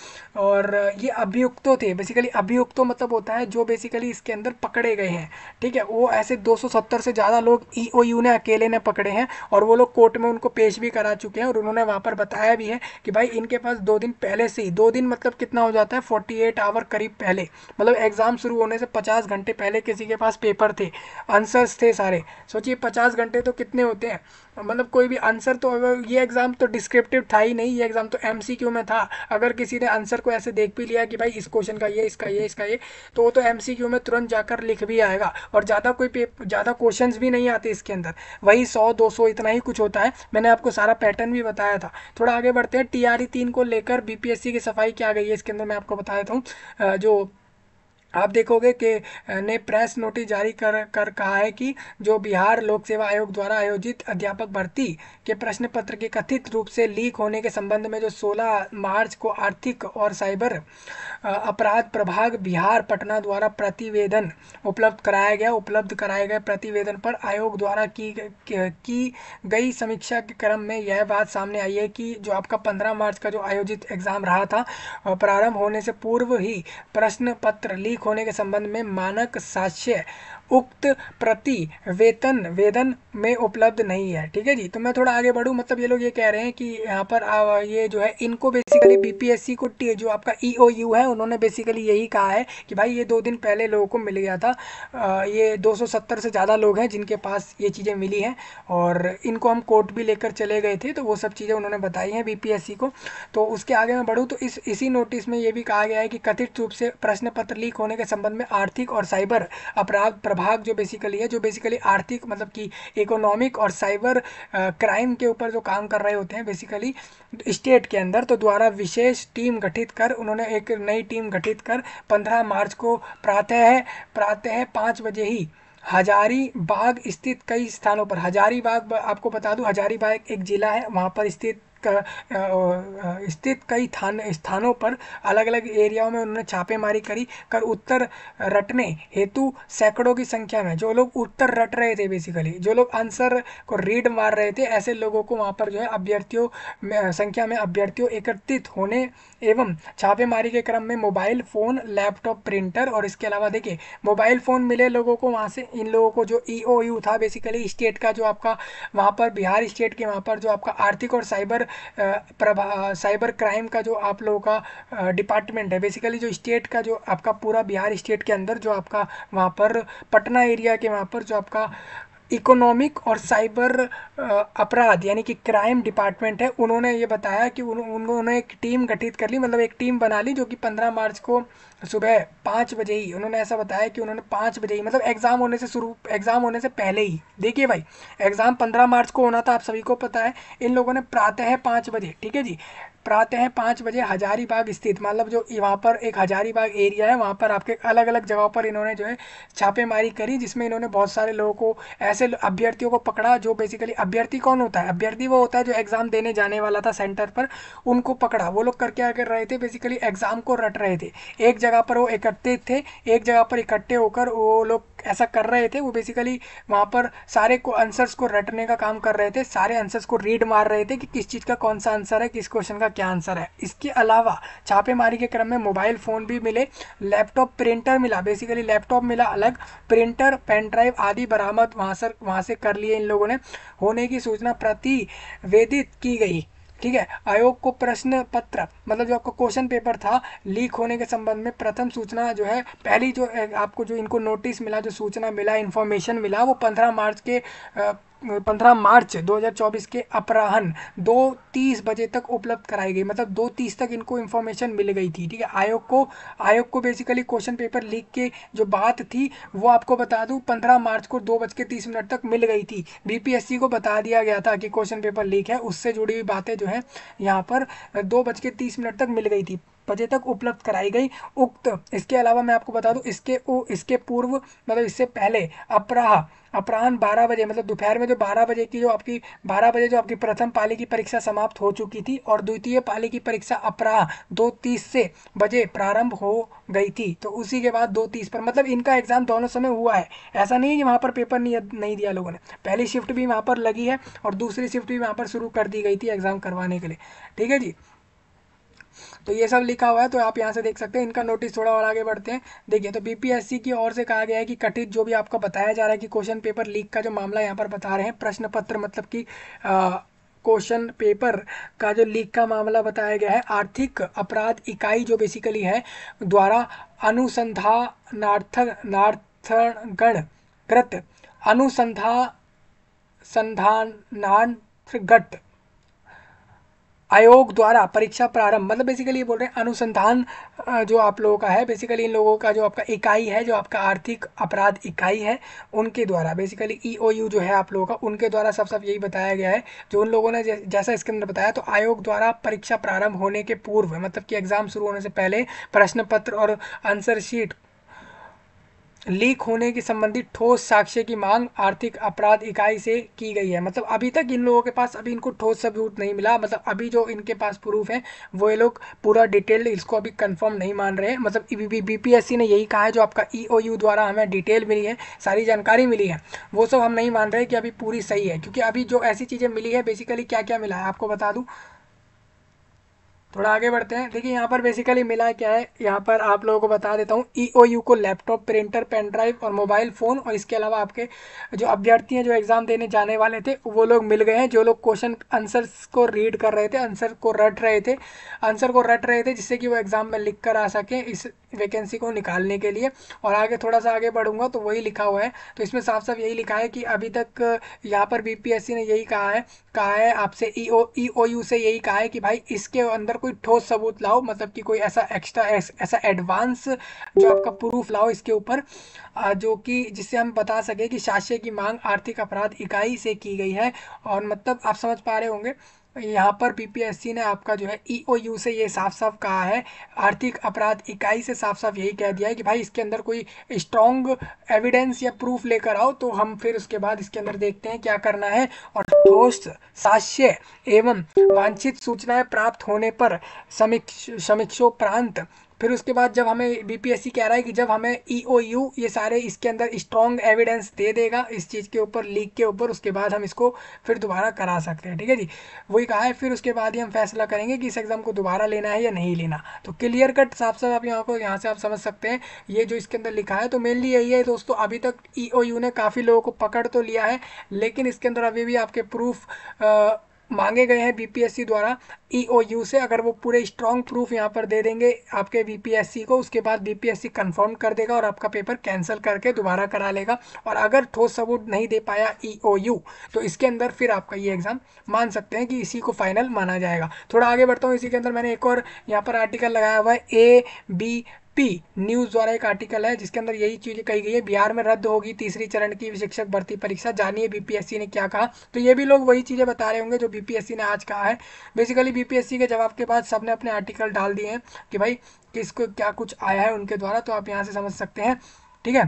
और ये अभियुक्तों थे बेसिकली अभियुक्तों मतलब होता है जो बेसिकली इसके अंदर पकड़े गए हैं ठीक है वो ऐसे दो से ज़्यादा लोग ईओयू ने अकेले ने पकड़े हैं और वो लोग कोर्ट में उनको पेश भी करा चुके हैं और उन्होंने वहाँ पर बताया भी है कि भाई इनके पास दो दिन पहले से ही दो दिन मतलब कितना हो जाता है फोर्टी एट आवर करीब पहले मतलब एग्ज़ाम शुरू होने से पचास घंटे पहले किसी के पास पेपर थे आंसर्स थे सारे सोचिए पचास घंटे तो कितने होते हैं मतलब कोई भी आंसर तो ये एग्ज़ाम तो डिस्क्रिप्टिव था ही नहीं ये एग्ज़ाम तो एम में था अगर किसी ने आंसर को ऐसे देख भी लिया कि भाई इस क्वेश्चन का ये इसका ये इसका ये तो वो तो एम में तुरंत जाकर लिख भी आएगा और ज़्यादा कोई ज़्यादा क्वेश्चन भी नहीं आते इसके अंदर वही सौ दो सौ इतना ही कुछ होता है मैंने आपको सारा पैटर्न भी बताया था थोड़ा आगे बढ़ते हैं टी आर ई तीन को लेकर बी पी एस सी की सफाई क्या गई है इसके अंदर मैं आपको बता देता हूँ जो आप देखोगे कि ने प्रेस नोटिस जारी कर कर कहा है कि जो बिहार लोक सेवा आयोग द्वारा आयोजित अध्यापक भर्ती के प्रश्न पत्र के कथित रूप से लीक होने के संबंध में जो 16 मार्च को आर्थिक और साइबर अपराध प्रभाग बिहार पटना द्वारा प्रतिवेदन उपलब्ध कराया गया उपलब्ध कराए गए प्रतिवेदन पर आयोग द्वारा की की गई समीक्षा के क्रम में यह बात सामने आई है कि जो आपका पंद्रह मार्च का जो आयोजित एग्जाम रहा था प्रारंभ होने से पूर्व ही प्रश्न पत्र लीक होने के संबंध में मानक साक्ष्य उक्त प्रति वेतन वेतन में उपलब्ध नहीं है ठीक है जी तो मैं थोड़ा आगे बढ़ूँ मतलब ये लोग ये कह रहे हैं कि यहाँ पर आ, ये जो है इनको बेसिकली बीपीएससी को जो आपका ईओयू e है उन्होंने बेसिकली यही कहा है कि भाई ये दो दिन पहले लोगों को मिल गया था आ, ये 270 से ज़्यादा लोग हैं जिनके पास ये चीज़ें मिली हैं और इनको हम कोर्ट भी लेकर चले गए थे तो वो सब चीज़ें उन्होंने बताई हैं बीपीएससी को तो उसके आगे मैं बढ़ूँ तो इस इसी नोटिस में ये भी कहा गया है कि कथित रूप से प्रश्न पत्र लीक होने के संबंध में आर्थिक और साइबर अपराध प्रभाग जो बेसिकली है जो बेसिकली आर्थिक मतलब कि इकोनॉमिक और साइबर क्राइम के ऊपर जो काम कर रहे होते हैं बेसिकली स्टेट के अंदर तो द्वारा विशेष टीम गठित कर उन्होंने एक नई टीम गठित कर पंद्रह मार्च को प्रातः प्रातः पाँच बजे ही हजारी बाग स्थित कई स्थानों पर हजारी बाग आपको बता दूं हजारी बाग एक ज़िला है वहाँ पर स्थित स्थित कई थान स्थानों पर अलग अलग एरियाओं में उन्होंने छापेमारी करी कर उत्तर रटने हेतु सैकड़ों की संख्या में जो लोग उत्तर रट रहे थे बेसिकली जो लोग आंसर को रीड मार रहे थे ऐसे लोगों को वहाँ पर जो है अभ्यर्थियों में संख्या में अभ्यर्थियों एकत्रित होने एवं छापेमारी के क्रम में मोबाइल फ़ोन लैपटॉप प्रिंटर और इसके अलावा देखिए मोबाइल फ़ोन मिले लोगों को वहाँ से इन लोगों को जो ई ओ यू था बेसिकली स्टेट का जो आपका वहाँ पर बिहार स्टेट के वहाँ पर जो आपका आर्थिक और साइबर प्रभा साइबर क्राइम का जो आप लोगों का डिपार्टमेंट है बेसिकली जो स्टेट का जो आपका पूरा बिहार स्टेट के अंदर जो आपका वहाँ पर पटना एरिया के वहाँ पर जो आपका इकोनॉमिक और साइबर अपराध यानी कि क्राइम डिपार्टमेंट है उन्होंने ये बताया कि उन, उन्होंने एक टीम गठित कर ली मतलब एक टीम बना ली जो कि 15 मार्च को सुबह पाँच बजे ही उन्होंने ऐसा बताया कि उन्होंने पाँच बजे ही मतलब एग्ज़ाम होने से शुरू एग्ज़ाम होने से पहले ही देखिए भाई एग्ज़ाम पंद्रह मार्च को होना था आप सभी को पता है इन लोगों ने प्रातः पाँच बजे ठीक है जी प्रातः पाँच बजे हजारीबाग स्थित मतलब जो वहाँ पर एक हजारीबाग एरिया है वहाँ पर आपके अलग अलग जगहों पर इन्होंने जो है छापेमारी करी जिसमें इन्होंने बहुत सारे लोगों को ऐसे अभ्यर्थियों को पकड़ा जो बेसिकली अभ्यर्थी कौन होता है अभ्यर्थी वो होता है जो एग्ज़ाम देने जाने वाला था सेंटर पर उनको पकड़ा वो लोग कर क्या कर रहे थे बेसिकली एग्ज़ाम को रट रहे थे एक जगह पर वो इकट्ठे थे एक जगह पर इकट्ठे होकर वो लोग ऐसा कर रहे थे वो बेसिकली वहाँ पर सारे को आंसर्स को रटने का काम कर रहे थे सारे आंसर्स को रीड मार रहे थे कि किस चीज़ का कौन सा आंसर है किस क्वेश्चन का क्या आंसर है इसके अलावा छापेमारी के क्रम में मोबाइल फ़ोन भी मिले लैपटॉप प्रिंटर मिला बेसिकली लैपटॉप मिला अलग प्रिंटर पेन ड्राइव आदि बरामद वहाँ से वहाँ से कर लिए इन लोगों ने होने की सूचना प्रतिवेदित की गई ठीक है आयोग को प्रश्न पत्र मतलब जो आपका क्वेश्चन पेपर था लीक होने के संबंध में प्रथम सूचना जो है पहली जो आपको जो इनको नोटिस मिला जो सूचना मिला इन्फॉर्मेशन मिला वो पंद्रह मार्च के पंद्रह मार्च 2024 के अपराहन दो तीस बजे तक उपलब्ध कराई गई मतलब दो तीस तक इनको इन्फॉर्मेशन मिल गई थी ठीक है आयोग को आयोग को बेसिकली क्वेश्चन पेपर लीक के जो बात थी वो आपको बता दूँ पंद्रह मार्च को दो बज के तीस मिनट तक मिल गई थी बीपीएससी को बता दिया गया था कि क्वेश्चन पेपर लीक है उससे जुड़ी हुई बातें जो है यहाँ पर दो बज के तीस मिनट तक मिल गई थी बजे तक उपलब्ध कराई गई उक्त इसके अलावा मैं आपको बता दूं इसके ओ इसके पूर्व मतलब इससे पहले अपराह अपराह्न बारह बजे मतलब दोपहर में जो बारह बजे की जो आपकी बारह बजे जो आपकी प्रथम पाली की परीक्षा समाप्त हो चुकी थी और द्वितीय पाली की परीक्षा अपराह दो तीस से बजे प्रारंभ हो गई थी तो उसी के बाद दो तीस पर मतलब इनका एग्जाम दोनों समय हुआ है ऐसा नहीं है कि वहाँ पर पेपर नहीं, नहीं दिया लोगों ने पहली शिफ्ट भी वहाँ पर लगी है और दूसरी शिफ्ट भी वहाँ पर शुरू कर दी गई थी एग्जाम करवाने के लिए ठीक है जी तो ये सब लिखा हुआ है तो आप यहाँ से देख सकते हैं इनका नोटिस थोड़ा और आगे बढ़ते हैं देखिए तो बीपीएससी की ओर से कहा गया है कि कटित जो भी आपका बताया जा रहा है कि क्वेश्चन पेपर लीक का जो मामला यहाँ पर बता रहे हैं प्रश्न पत्र मतलब कि क्वेश्चन पेपर का जो लीक का मामला बताया गया है आर्थिक अपराध इकाई जो बेसिकली है द्वारा अनुसंधानार्थनार्थगण कृत अनुसंधा संधानार्थगत आयोग द्वारा परीक्षा प्रारंभ मतलब बेसिकली ये बोल रहे हैं अनुसंधान जो आप लोगों का है बेसिकली इन लोगों का जो आपका इकाई है जो आपका आर्थिक अपराध इकाई है उनके द्वारा बेसिकली ई ओ यू जो है आप लोगों का उनके द्वारा सब सब यही बताया गया है जो उन लोगों ने जैसा इसके अंदर बताया तो आयोग द्वारा परीक्षा प्रारंभ होने के पूर्व मतलब कि एग्ज़ाम शुरू होने से पहले प्रश्न पत्र और आंसर शीट लीक होने के संबंधित ठोस साक्ष्य की मांग आर्थिक अपराध इकाई से की गई है मतलब अभी तक इन लोगों के पास अभी इनको ठोस सबूत नहीं मिला मतलब अभी जो इनके पास प्रूफ है वो ये लोग पूरा डिटेल इसको अभी कंफर्म नहीं मान रहे हैं मतलब बीपीएससी ने यही कहा है जो आपका ईओयू e द्वारा हमें डिटेल मिली है सारी जानकारी मिली है वो सब हम नहीं मान रहे कि अभी पूरी सही है क्योंकि अभी जो ऐसी चीज़ें मिली है बेसिकली क्या क्या मिला है आपको बता दूँ थोड़ा आगे बढ़ते हैं देखिए यहाँ पर बेसिकली मिला क्या है यहाँ पर आप लोगों को बता देता हूँ ई e को लैपटॉप प्रिंटर पेन ड्राइव और मोबाइल फ़ोन और इसके अलावा आपके जो अभ्यर्थी हैं जो एग्ज़ाम देने जाने वाले थे वो लोग मिल गए हैं जो लोग क्वेश्चन आंसर्स को रीड कर रहे थे आंसर को रट रहे थे आंसर को रट रहे थे जिससे कि वो एग्ज़ाम में लिख कर आ सकें इस वैकेंसी को निकालने के लिए और आगे थोड़ा सा आगे बढ़ूंगा तो वही लिखा हुआ है तो इसमें साफ साफ यही लिखा है कि अभी तक यहाँ पर बी ने यही कहा है कहा है आपसे ई e ओ e से यही कहा है कि भाई इसके अंदर कोई ठोस सबूत लाओ मतलब कि कोई ऐसा एक्स्ट्रा ऐसा एडवांस जो आपका प्रूफ लाओ इसके ऊपर जो कि जिससे हम बता सकें कि शाशे की मांग आर्थिक अपराध इकाई से की गई है और मतलब आप समझ पा रहे होंगे यहाँ पर पीपीएससी ने आपका जो है ईओयू e से ये साफ साफ कहा है आर्थिक अपराध इकाई से साफ साफ यही कह दिया है कि भाई इसके अंदर कोई स्ट्रॉन्ग एविडेंस या प्रूफ लेकर आओ तो हम फिर उसके बाद इसके अंदर देखते हैं क्या करना है और ठोस साक्ष्य एवं वांछित सूचनाएं प्राप्त होने पर समीक्ष समीक्षोपरांत फिर उसके बाद जब हमें बीपीएससी कह रहा है कि जब हमें ईओयू e ये सारे इसके अंदर स्ट्रॉन्ग एविडेंस दे देगा इस चीज़ के ऊपर लीक के ऊपर उसके बाद हम इसको फिर दोबारा करा सकते हैं ठीक है जी वही कहा है फिर उसके बाद ही हम फैसला करेंगे कि इस एग्ज़ाम को दोबारा लेना है या नहीं लेना तो क्लियर कट साफ साफ आप यहाँ को यहाँ से आप समझ सकते हैं ये जो इसके अंदर लिखा है तो मेनली यही है दोस्तों अभी तक ई e ने काफ़ी लोगों को पकड़ तो लिया है लेकिन इसके अंदर अभी भी आपके प्रूफ मांगे गए हैं बीपीएससी द्वारा ईओयू e से अगर वो पूरे स्ट्रॉन्ग प्रूफ यहाँ पर दे देंगे आपके बीपीएससी को उसके बाद बीपीएससी कंफर्म कर देगा और आपका पेपर कैंसिल करके दोबारा करा लेगा और अगर ठोस सबूत नहीं दे पाया ईओयू e तो इसके अंदर फिर आपका ये एग्ज़ाम मान सकते हैं कि इसी को फाइनल माना जाएगा थोड़ा आगे बढ़ता हूँ इसी के अंदर मैंने एक और यहाँ पर आर्टिकल लगाया हुआ है ए बी पी न्यूज द्वारा एक आर्टिकल है जिसके अंदर यही चीज़ कही गई है बिहार में रद्द होगी तीसरी चरण की शिक्षक भर्ती परीक्षा जानिए बीपीएससी ने क्या कहा तो ये भी लोग वही चीजें बता रहे होंगे जो बीपीएससी ने आज कहा है बेसिकली बीपीएससी के जवाब के बाद सबने अपने आर्टिकल डाल दिए हैं कि भाई किसको क्या कुछ आया है उनके द्वारा तो आप यहाँ से समझ सकते हैं ठीक है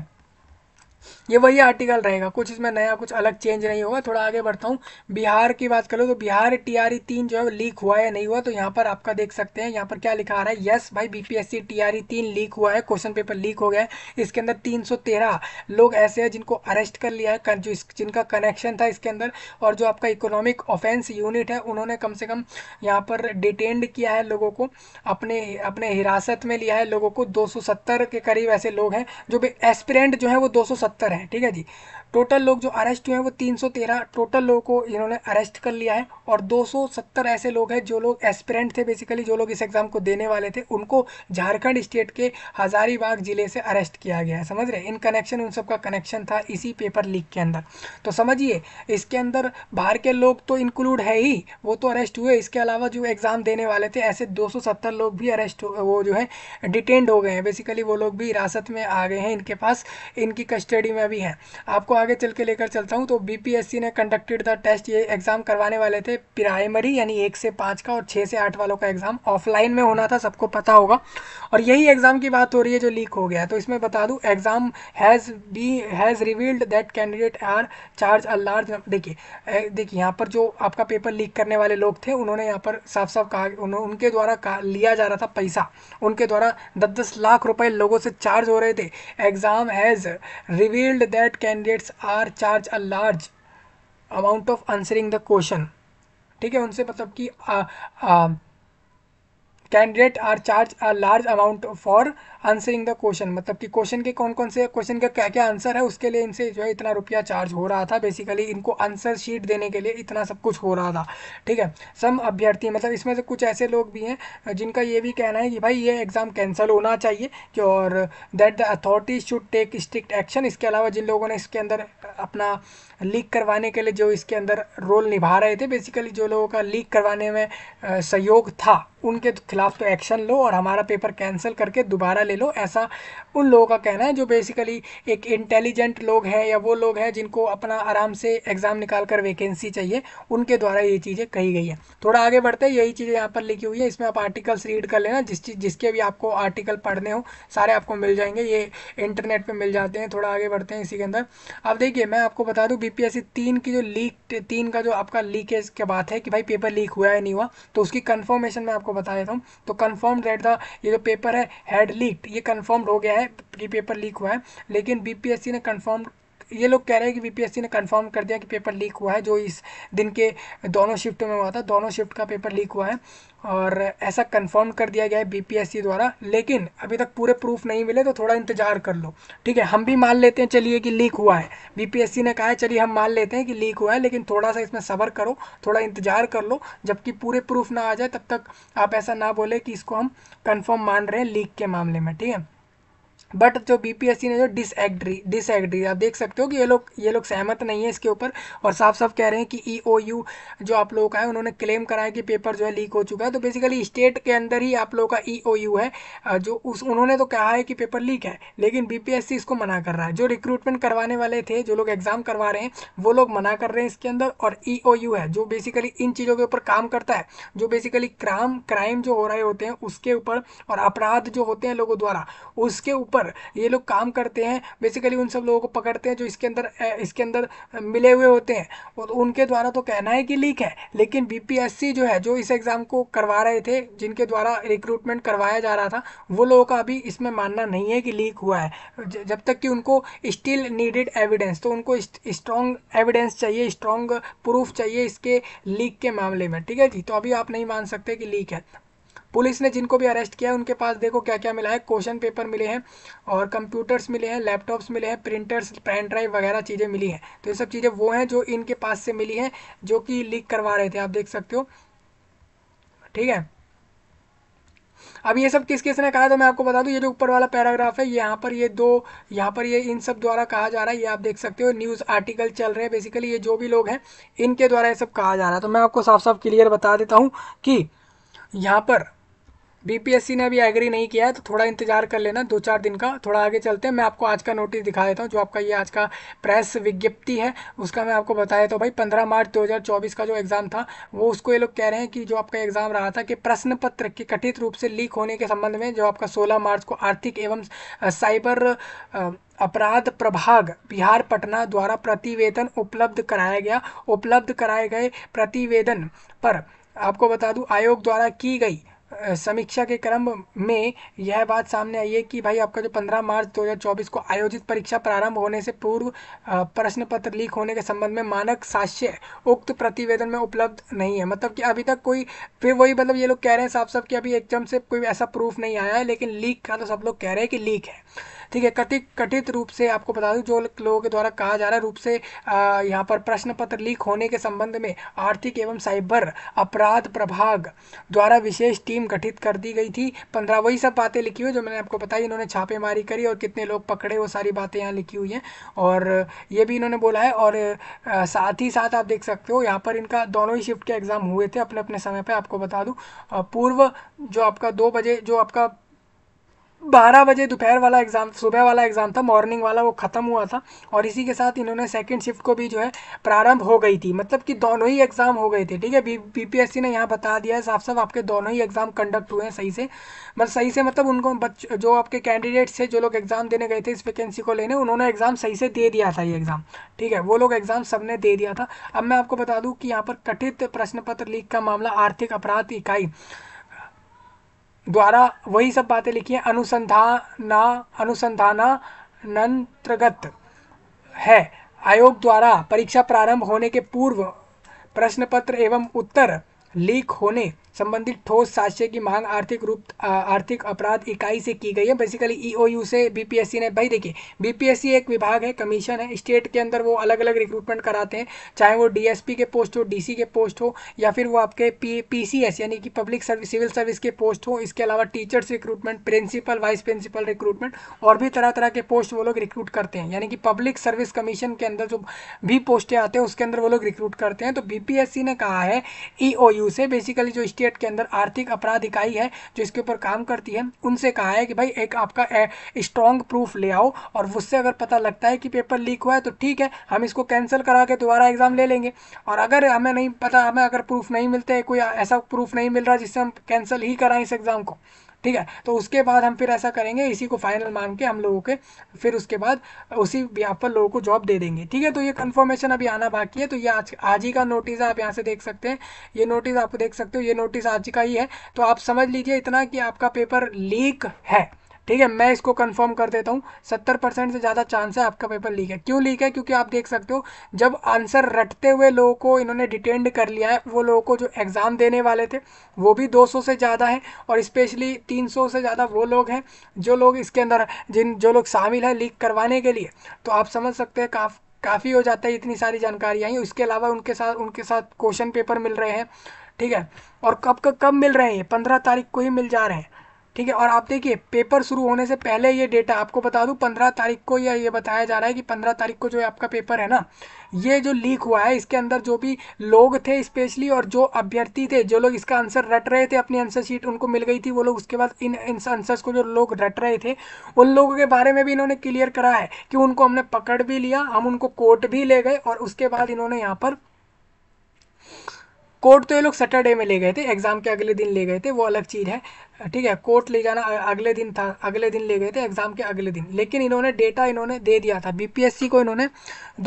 ये वही आर्टिकल रहेगा कुछ इसमें नया कुछ अलग चेंज नहीं होगा थोड़ा आगे बढ़ता हूँ बिहार की बात करो तो बिहार टीआरई e तीन जो है लीक हुआ है नहीं हुआ तो यहाँ पर आपका देख सकते हैं यहाँ पर क्या लिखा आ रहा है यस भाई बीपीएससी टीआरई e तीन लीक हुआ है क्वेश्चन पेपर लीक हो गया है इसके अंदर तीन लोग ऐसे हैं जिनको अरेस्ट कर लिया है जो जिनका कनेक्शन था इसके अंदर और जो आपका इकोनॉमिक ऑफेंस यूनिट है उन्होंने कम से कम यहाँ पर डिटेंड किया है लोगों को अपने अपने हिरासत में लिया है लोगों को दो के करीब ऐसे लोग हैं जो भी एस्पिरेंट जो है वो दो सत्तर है ठीक है जी टोटल लोग जो अरेस्ट हुए हैं वो 313 टोटल लोगों को इन्होंने अरेस्ट कर लिया है और 270 ऐसे लोग हैं जो लोग एस्पिरेंट थे बेसिकली जो लोग इस एग्ज़ाम को देने वाले थे उनको झारखंड स्टेट के हज़ारीबाग ज़िले से अरेस्ट किया गया है समझ रहे इन कनेक्शन उन सबका कनेक्शन था इसी पेपर लीक के अंदर तो समझिए इसके अंदर बाहर के लोग तो इंक्लूड है ही वो तो अरेस्ट हुए इसके अलावा जो एग्ज़ाम देने वाले थे ऐसे दो लोग भी अरेस्ट वो जो है डिटेंड हो गए हैं बेसिकली वो लोग भी हिरासत में आ गए हैं इनके पास इनकी कस्टडी में भी हैं आपको आगे चल के लेकर चलता हूँ तो बीपीएससी ने कंडक्टेड द टेस्ट ये एग्ज़ाम करवाने वाले थे प्राइमरी यानी एक से पाँच का और छः से आठ वालों का एग्ज़ाम ऑफलाइन में होना था सबको पता होगा और यही एग्ज़ाम की बात हो रही है जो लीक हो गया है तो इसमें बता दूँ exam has be has revealed that candidate are charge a large देखिए देखिए यहाँ पर जो आपका पेपर लीक करने वाले लोग थे उन्होंने यहाँ पर साफ साफ कहा उनके द्वारा लिया जा रहा था पैसा उनके द्वारा दस दस लाख रुपए लोगों से चार्ज हो रहे थे exam has revealed that candidate teachers are charge a large amount of answering the question ठीक है उनसे मतलब कि candidate are charge a large amount for answering the question मतलब कि क्वेश्चन के कौन कौन से क्वेश्चन का क्या क्या आंसर है उसके लिए इनसे जो है इतना रुपया चार्ज हो रहा था बेसिकली इनको आंसर शीट देने के लिए इतना सब कुछ हो रहा था ठीक है सम अभ्यर्थी मतलब इसमें से कुछ ऐसे लोग भी हैं जिनका ये भी कहना है कि भाई ये एग्ज़ाम कैंसिल होना चाहिए कि और that the authorities should take strict action इसके अलावा जिन लोगों ने इसके अंदर अपना लीक करवाने के लिए जो इसके अंदर रोल निभा रहे थे बेसिकली जो लोगों का लीक करवाने में सहयोग था उनके तो खिलाफ तो एक्शन लो और हमारा पेपर कैंसिल करके दोबारा ले लो ऐसा उन लोगों का कहना है जो बेसिकली एक इंटेलिजेंट लोग हैं या वो लोग हैं जिनको अपना आराम से एग्ज़ाम निकाल कर वैकेंसी चाहिए उनके द्वारा ये चीज़ें कही गई है थोड़ा आगे बढ़ते हैं यही चीज़ें यहाँ पर लिखी हुई है इसमें आप आर्टिकल्स रीड कर लेना जिस चीज़ जिसके भी आपको आर्टिकल पढ़ने हो सारे आपको मिल जाएंगे ये इंटरनेट पर मिल जाते हैं थोड़ा आगे बढ़ते हैं इसी के अंदर अब देखिए मैं आपको बता दूँ बीपीएससी तीन की जो लीक तीन का जो आपका लीकेज के बात है कि भाई पेपर लीक हुआ है नहीं हुआ तो उसकी कन्फर्मेशन मैं आपको बता देता हूँ तो कन्फर्म रेट था ये जो पेपर है हेड लीक ये कन्फर्म हो गया है कि पेपर लीक हुआ है लेकिन बीपीएससी ने कन्फर्म ये लोग कह रहे हैं कि बीपीएससी ने कंफर्म कर दिया कि पेपर लीक हुआ है जो इस दिन के दोनों शिफ्ट में हुआ था दोनों शिफ्ट का पेपर लीक हुआ है और ऐसा कंफर्म कर दिया गया है बीपीएससी द्वारा लेकिन अभी तक पूरे प्रूफ नहीं मिले तो थोड़ा इंतजार कर लो ठीक है हम भी मान लेते हैं चलिए कि लीक हुआ है बीपीएससी ने कहा है चलिए हम मान लेते हैं कि लीक हुआ है लेकिन थोड़ा सा इसमें सबर करो थोड़ा इंतजार कर लो जबकि पूरे प्रूफ ना आ जाए तब तक आप ऐसा ना बोले कि इसको हम कन्फर्म मान रहे हैं लीक के मामले में ठीक है बट जो बीपीएससी ने जो डिसएग्री डिसएग्री आप देख सकते हो कि ये लोग ये लोग सहमत नहीं है इसके ऊपर और साफ साफ कह रहे हैं कि ईओयू e जो आप लोगों का है उन्होंने क्लेम कराया कि पेपर जो है लीक हो चुका है तो बेसिकली स्टेट के अंदर ही आप लोगों का ईओयू e है जो उस उन्होंने तो कहा है कि पेपर लीक है लेकिन सी इसको मना कर रहा है जो रिक्रूटमेंट करवाने वाले थे जो लोग एग्ज़ाम करवा रहे हैं वो लोग मना कर रहे हैं इसके अंदर और यू e है जो बेसिकली इन चीज़ों के ऊपर काम करता है जो बेसिकली क्राम क्राइम जो हो रहे होते हैं उसके ऊपर और अपराध जो होते हैं लोगों द्वारा उसके ऊपर ऊपर ये लोग काम करते हैं बेसिकली उन सब लोगों को पकड़ते हैं जो इसके अंदर इसके अंदर मिले हुए होते हैं और उनके द्वारा तो कहना है कि लीक है लेकिन बीपीएससी जो है जो इस एग्ज़ाम को करवा रहे थे जिनके द्वारा रिक्रूटमेंट करवाया जा रहा था वो लोगों का अभी इसमें मानना नहीं है कि लीक हुआ है जब तक कि उनको स्टिल नीडेड एविडेंस तो उनको स्ट्रॉन्ग एविडेंस चाहिए स्ट्रॉन्ग प्रूफ चाहिए इसके लीक के मामले में ठीक है जी तो अभी आप नहीं मान सकते कि लीक है पुलिस ने जिनको भी अरेस्ट किया है उनके पास देखो क्या क्या मिला है क्वेश्चन पेपर मिले हैं और कंप्यूटर्स मिले हैं लैपटॉप्स मिले हैं प्रिंटर्स पेन ड्राइव वगैरह चीज़ें मिली हैं तो ये सब चीज़ें वो हैं जो इनके पास से मिली हैं जो कि लीक करवा रहे थे आप देख सकते हो ठीक है अब ये सब किस किस ने कहा तो मैं आपको बता दूं ये जो ऊपर वाला पैराग्राफ है यहाँ पर ये दो यहाँ पर ये इन सब द्वारा कहा जा रहा है ये आप देख सकते हो न्यूज़ आर्टिकल चल रहे हैं बेसिकली ये जो भी लोग हैं इनके द्वारा ये सब कहा जा रहा है तो मैं आपको साफ साफ क्लियर बता देता हूँ कि यहाँ पर बीपीएससी ने अभी एग्री नहीं किया है तो थोड़ा इंतजार कर लेना दो चार दिन का थोड़ा आगे चलते हैं मैं आपको आज का नोटिस दिखा देता हूँ जो आपका ये आज का प्रेस विज्ञप्ति है उसका मैं आपको बता देता हूँ तो भाई पंद्रह मार्च 2024 का जो एग्ज़ाम था वो उसको ये लोग कह रहे हैं कि जो आपका एग्ज़ाम रहा था कि प्रश्न पत्र के कथित रूप से लीक होने के संबंध में जो आपका सोलह मार्च को आर्थिक एवं साइबर अपराध प्रभाग बिहार पटना द्वारा प्रतिवेदन उपलब्ध कराया गया उपलब्ध कराए गए प्रतिवेदन पर आपको बता दूं आयोग द्वारा की गई समीक्षा के क्रम में यह बात सामने आई है कि भाई आपका जो 15 मार्च 2024 को आयोजित परीक्षा प्रारंभ होने से पूर्व प्रश्न पत्र लीक होने के संबंध में मानक साक्ष्य उक्त प्रतिवेदन में उपलब्ध नहीं है मतलब कि अभी तक कोई फिर वही मतलब ये लोग कह रहे हैं साफ साफ कि अभी एकदम से कोई ऐसा प्रूफ नहीं आया है लेकिन लीक का तो सब लोग कह रहे हैं कि लीक है ठीक है कथित कथित रूप से आपको बता दूं जो लोगों के द्वारा कहा जा रहा है रूप से यहाँ पर प्रश्न पत्र लीक होने के संबंध में आर्थिक एवं साइबर अपराध प्रभाग द्वारा विशेष टीम गठित कर दी गई थी पंद्रह वही सब बातें लिखी हुई जो मैंने आपको बताई इन्होंने छापेमारी करी और कितने लोग पकड़े वो सारी बातें यहाँ लिखी हुई हैं और ये भी इन्होंने बोला है और साथ ही साथ आप देख सकते हो यहाँ पर इनका दोनों ही शिफ्ट के एग्ज़ाम हुए थे अपने अपने समय पर आपको बता दूँ पूर्व जो आपका दो बजे जो आपका बारह बजे दोपहर वाला एग्ज़ाम सुबह वाला एग्ज़ाम था मॉर्निंग वाला वो ख़त्म हुआ था और इसी के साथ इन्होंने सेकंड शिफ्ट को भी जो है प्रारंभ हो गई थी मतलब कि दोनों ही एग्ज़ाम हो गए थे ठीक है बी पी ने यहाँ बता दिया है साफ साफ आपके दोनों ही एग्ज़ाम कंडक्ट हुए हैं सही से मतलब सही से मतलब उनको बच्चे जो आपके कैंडिडेट्स थे जो लोग एग्ज़ाम देने गए थे इस वैकेंसी को लेने उन्होंने एग्ज़ाम सही से दे दिया था ये एग्ज़ाम ठीक है वो लोग एग्ज़ाम सब ने दे दिया था अब मैं आपको बता दूँ कि यहाँ पर कठित प्रश्न पत्र लीक का मामला आर्थिक अपराध इकाई द्वारा वही सब बातें लिखी अनुसंधान अनुसंधाना अनुसंधानानंतर्गत है आयोग द्वारा परीक्षा प्रारंभ होने के पूर्व प्रश्न पत्र एवं उत्तर लीक होने संबंधित ठोस साक्ष्य की मांग आर्थिक रूप आर्थिक अपराध इकाई से की गई है बेसिकली ईओयू e से बीपीएससी ने भाई देखिए बीपीएससी एक विभाग है कमीशन है स्टेट के अंदर वो अलग अलग रिक्रूटमेंट कराते हैं चाहे वो डीएसपी के पोस्ट हो डीसी के पोस्ट हो या फिर वो आपके पी पीसीएस यानी कि पब्लिक सर्विस सिविल सर्विस के पोस्ट हो इसके अलावा teachers recruitment principal vice principal recruitment और भी तरह तरह के पोस्ट वो लोग रिक्रूट करते हैं यानी कि पब्लिक सर्विस कमीशन के अंदर जो भी पोस्टें आते हैं उसके अंदर वो लोग रिक्रूट करते हैं तो बीपीएससी ने कहा है ईओयू e से बेसिकली जो स्टेट एक्ट के अंदर आर्थिक अपराध इकाई है जो इसके ऊपर काम करती है उनसे कहा है कि भाई एक आपका स्ट्रॉन्ग प्रूफ ले आओ और उससे अगर पता लगता है कि पेपर लीक हुआ है तो ठीक है हम इसको कैंसिल करा के दोबारा एग्ज़ाम ले लेंगे और अगर हमें नहीं पता हमें अगर प्रूफ नहीं मिलते कोई ऐसा प्रूफ नहीं मिल रहा जिससे हम कैंसिल ही कराएं इस एग्ज़ाम को ठीक है तो उसके बाद हम फिर ऐसा करेंगे इसी को फाइनल मान के हम लोगों के फिर उसके बाद उसी यहाँ पर लोगों को जॉब दे देंगे ठीक है तो ये कन्फर्मेशन अभी आना बाकी है तो ये आज आज ही का नोटिस आप यहाँ से देख सकते हैं ये नोटिस आप देख सकते हो ये नोटिस आज का ही है तो आप समझ लीजिए इतना कि आपका पेपर लीक है ठीक है मैं इसको कंफर्म कर देता हूँ सत्तर परसेंट से ज़्यादा चांस है आपका पेपर लीक है क्यों लीक है क्योंकि आप देख सकते हो जब आंसर रटते हुए लोगों को इन्होंने डिटेंड कर लिया है वो लोगों को जो एग्ज़ाम देने वाले थे वो भी 200 से ज़्यादा है और स्पेशली 300 से ज़्यादा वो लोग हैं जो लोग इसके अंदर जिन जो लोग शामिल हैं लीक करवाने के लिए तो आप समझ सकते हैं काफ काफ़ी हो जाता है इतनी सारी जानकारी आई उसके अलावा उनके साथ उनके साथ क्वेश्चन पेपर मिल रहे हैं ठीक है और कब कब कब मिल रहे हैं पंद्रह तारीख को ही मिल जा रहे हैं ठीक है और आप देखिए पेपर शुरू होने से पहले ये डेटा आपको बता दूं पंद्रह तारीख को या ये बताया जा रहा है कि पंद्रह तारीख को जो आपका पेपर है ना ये जो लीक हुआ है इसके अंदर जो भी लोग थे स्पेशली और जो अभ्यर्थी थे जो लोग इसका आंसर रट रहे थे अपनी आंसर शीट उनको मिल गई थी वो लोग उसके बाद इन इन आंसर्स को जो लोग रट रहे थे उन लोगों के बारे में भी इन्होंने क्लियर करा है कि उनको हमने पकड़ भी लिया हम उनको कोर्ट भी ले गए और उसके बाद इन्होंने यहाँ पर कोर्ट तो ये लोग सैटरडे में ले गए थे एग्ज़ाम के अगले दिन ले गए थे वो अलग चीज़ है ठीक है कोर्ट ले जाना अगले दिन था अगले दिन ले गए थे एग्ज़ाम के अगले दिन लेकिन इन्होंने डेटा इन्होंने दे दिया था बीपीएससी को इन्होंने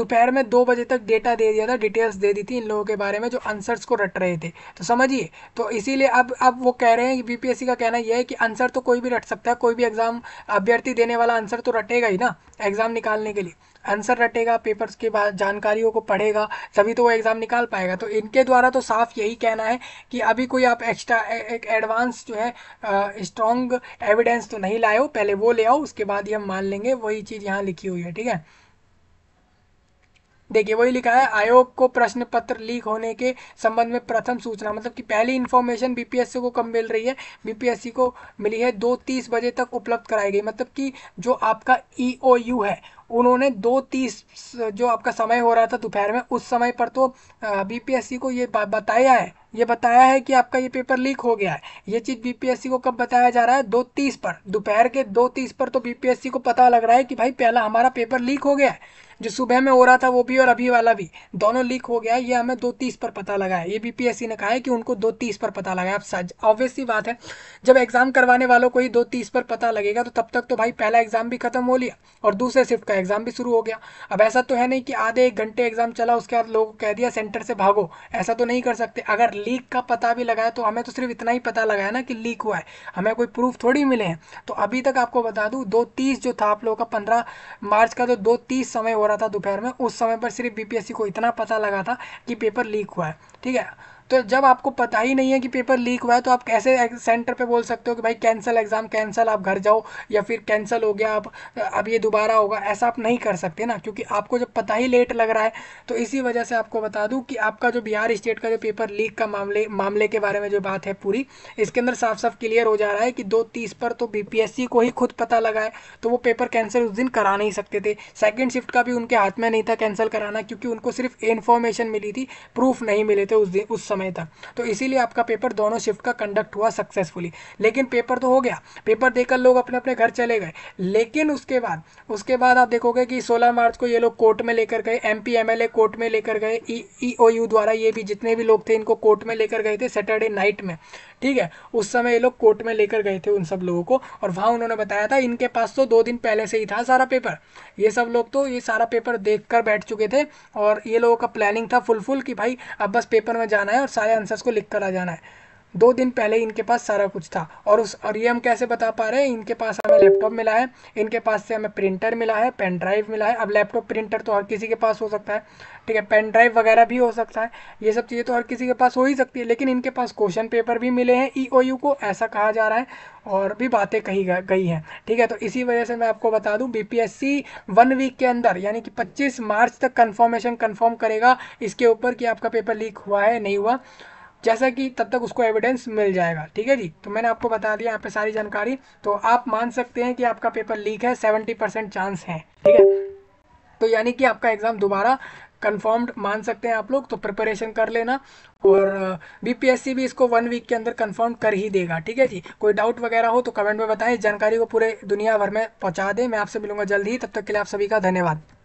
दोपहर में दो बजे तक डेटा दे दिया था डिटेल्स दे दी थी इन लोगों के बारे में जो आंसर्स को रट रहे थे तो समझिए तो इसीलिए अब अब वो कह रहे हैं कि बीपीएससी का कहना यह है कि आंसर तो कोई भी रट सकता है कोई भी एग्ज़ाम अभ्यर्थी देने वाला आंसर तो रटेगा ही ना एग्ज़ाम निकालने के लिए आंसर रटेगा पेपर्स के बाद जानकारियों को पढ़ेगा तभी तो वो एग्ज़ाम निकाल पाएगा तो इनके द्वारा तो साफ यही कहना है कि अभी कोई आप एक्स्ट्रा एक एडवांस जो है स्ट्रॉन्ग एविडेंस तो नहीं लाए हो पहले वो ले आओ उसके बाद ही हम मान लेंगे वही चीज़ यहाँ लिखी हुई है ठीक है देखिए वही लिखा है आयोग को प्रश्न पत्र लीक होने के संबंध में प्रथम सूचना मतलब कि पहली इन्फॉर्मेशन बीपीएससी को कम मिल रही है बीपीएससी को मिली है दो तीस बजे तक उपलब्ध कराई गई मतलब कि जो आपका ईओयू e है उन्होंने दो तीस जो आपका समय हो रहा था दोपहर में उस समय पर तो बीपीएससी को ये बताया है ये बताया है कि आपका ये पेपर लीक हो गया है ये चीज़ बीपीएससी को कब बताया जा रहा है दो तीस पर दोपहर के दो तीस पर तो बीपीएससी को पता लग रहा है कि भाई पहला हमारा पेपर लीक हो गया है जो सुबह में हो रहा था वो भी और अभी वाला भी दोनों लीक हो गया है ये हमें दो तीस पर पता लगा है ये बीपीएससी ने कहा है कि उनको दो तीस पर पता लगा है अब ऑब्वियसली बात है जब एग्ज़ाम करवाने वालों को ही दो तीस पर पता लगेगा तो तब तक तो भाई पहला एग्ज़ाम भी खत्म हो लिया और दूसरे शिफ्ट का एग्ज़ाम भी शुरू हो गया अब ऐसा तो है नहीं कि आधे एक घंटे एग्ज़ाम चला उसके बाद लोगों को कह दिया सेंटर से भागो ऐसा तो नहीं कर सकते अगर लीक का पता भी लगाया तो हमें तो सिर्फ इतना ही पता लगा है ना कि लीक हुआ है हमें कोई प्रूफ थोड़ी मिले हैं तो अभी तक आपको बता दूँ दो तीस जो था आप लोगों का पंद्रह मार्च का जो दो तीस समय हो रहा था दोपहर में उस समय पर सिर्फ बीपीएससी को इतना पता लगा था कि पेपर लीक हुआ है ठीक है तो जब आपको पता ही नहीं है कि पेपर लीक हुआ है तो आप कैसे सेंटर पे बोल सकते हो कि भाई कैंसिल एग्ज़ाम कैंसिल आप घर जाओ या फिर कैंसिल हो गया आप अब ये दोबारा होगा ऐसा आप नहीं कर सकते ना क्योंकि आपको जब पता ही लेट लग रहा है तो इसी वजह से आपको बता दूँ कि आपका जो बिहार स्टेट का जो पेपर लीक का मामले मामले के बारे में जो बात है पूरी इसके अंदर साफ साफ क्लियर हो जा रहा है कि दो तीस पर तो बी को ही खुद पता लगा है तो वो पेपर कैंसिल उस दिन करा नहीं सकते थे सेकेंड शिफ्ट का भी उनके हाथ में नहीं था कैंसिल कराना क्योंकि उनको सिर्फ इन्फॉर्मेशन मिली थी प्रूफ नहीं मिले थे उस दिन उस समय समय तक तो इसीलिए आपका पेपर दोनों शिफ्ट का कंडक्ट हुआ सक्सेसफुली लेकिन पेपर तो हो गया पेपर देकर लोग अपने अपने घर चले गए लेकिन उसके बाद उसके बाद आप देखोगे कि 16 मार्च को ये लोग कोर्ट में लेकर गए एम पी कोर्ट में लेकर गए ई ओ यू द्वारा ये भी जितने भी लोग थे इनको कोर्ट में लेकर गए थे सैटरडे नाइट में ठीक है उस समय ये लोग कोर्ट में लेकर गए थे उन सब लोगों को और वहाँ उन्होंने बताया था इनके पास तो दो दिन पहले से ही था सारा पेपर ये सब लोग तो ये सारा पेपर देख बैठ चुके थे और ये लोगों का प्लानिंग था फुल फुल कि भाई अब बस पेपर में जाना है और सारे आंसर्स को लिख कर आ जाना है दो दिन पहले इनके पास सारा कुछ था और उस और ये हम कैसे बता पा रहे हैं इनके पास हमें लैपटॉप मिला है इनके पास से हमें प्रिंटर मिला है पेन ड्राइव मिला है अब लैपटॉप प्रिंटर तो हर किसी के पास हो सकता है ठीक है पेन ड्राइव वगैरह भी हो सकता है ये सब चीज़ें तो हर किसी के पास हो ही सकती है लेकिन इनके पास क्वेश्चन पेपर भी मिले हैं ई ओ यू को ऐसा कहा जा रहा है और भी बातें कही गई हैं ठीक है तो इसी वजह से मैं आपको बता दूँ बी वन वीक के अंदर यानी कि पच्चीस मार्च तक कन्फर्मेशन कन्फर्म करेगा इसके ऊपर कि आपका पेपर लीक हुआ है नहीं हुआ जैसा कि तब तक उसको एविडेंस मिल जाएगा ठीक है जी तो मैंने आपको बता दिया यहाँ पे सारी जानकारी तो आप मान सकते हैं कि आपका पेपर लीक है सेवेंटी परसेंट चांस है ठीक है तो यानी कि आपका एग्ज़ाम दोबारा कन्फर्म्ड मान सकते हैं आप लोग तो प्रिपरेशन कर लेना और बीपीएससी भी इसको वन वीक के अंदर कन्फर्म कर ही देगा ठीक है जी कोई डाउट वगैरह हो तो कमेंट में बताएं जानकारी को पूरे दुनिया भर में पहुँचा दें मैं आपसे मिलूंगा जल्द ही तब तक के लिए आप सभी का धन्यवाद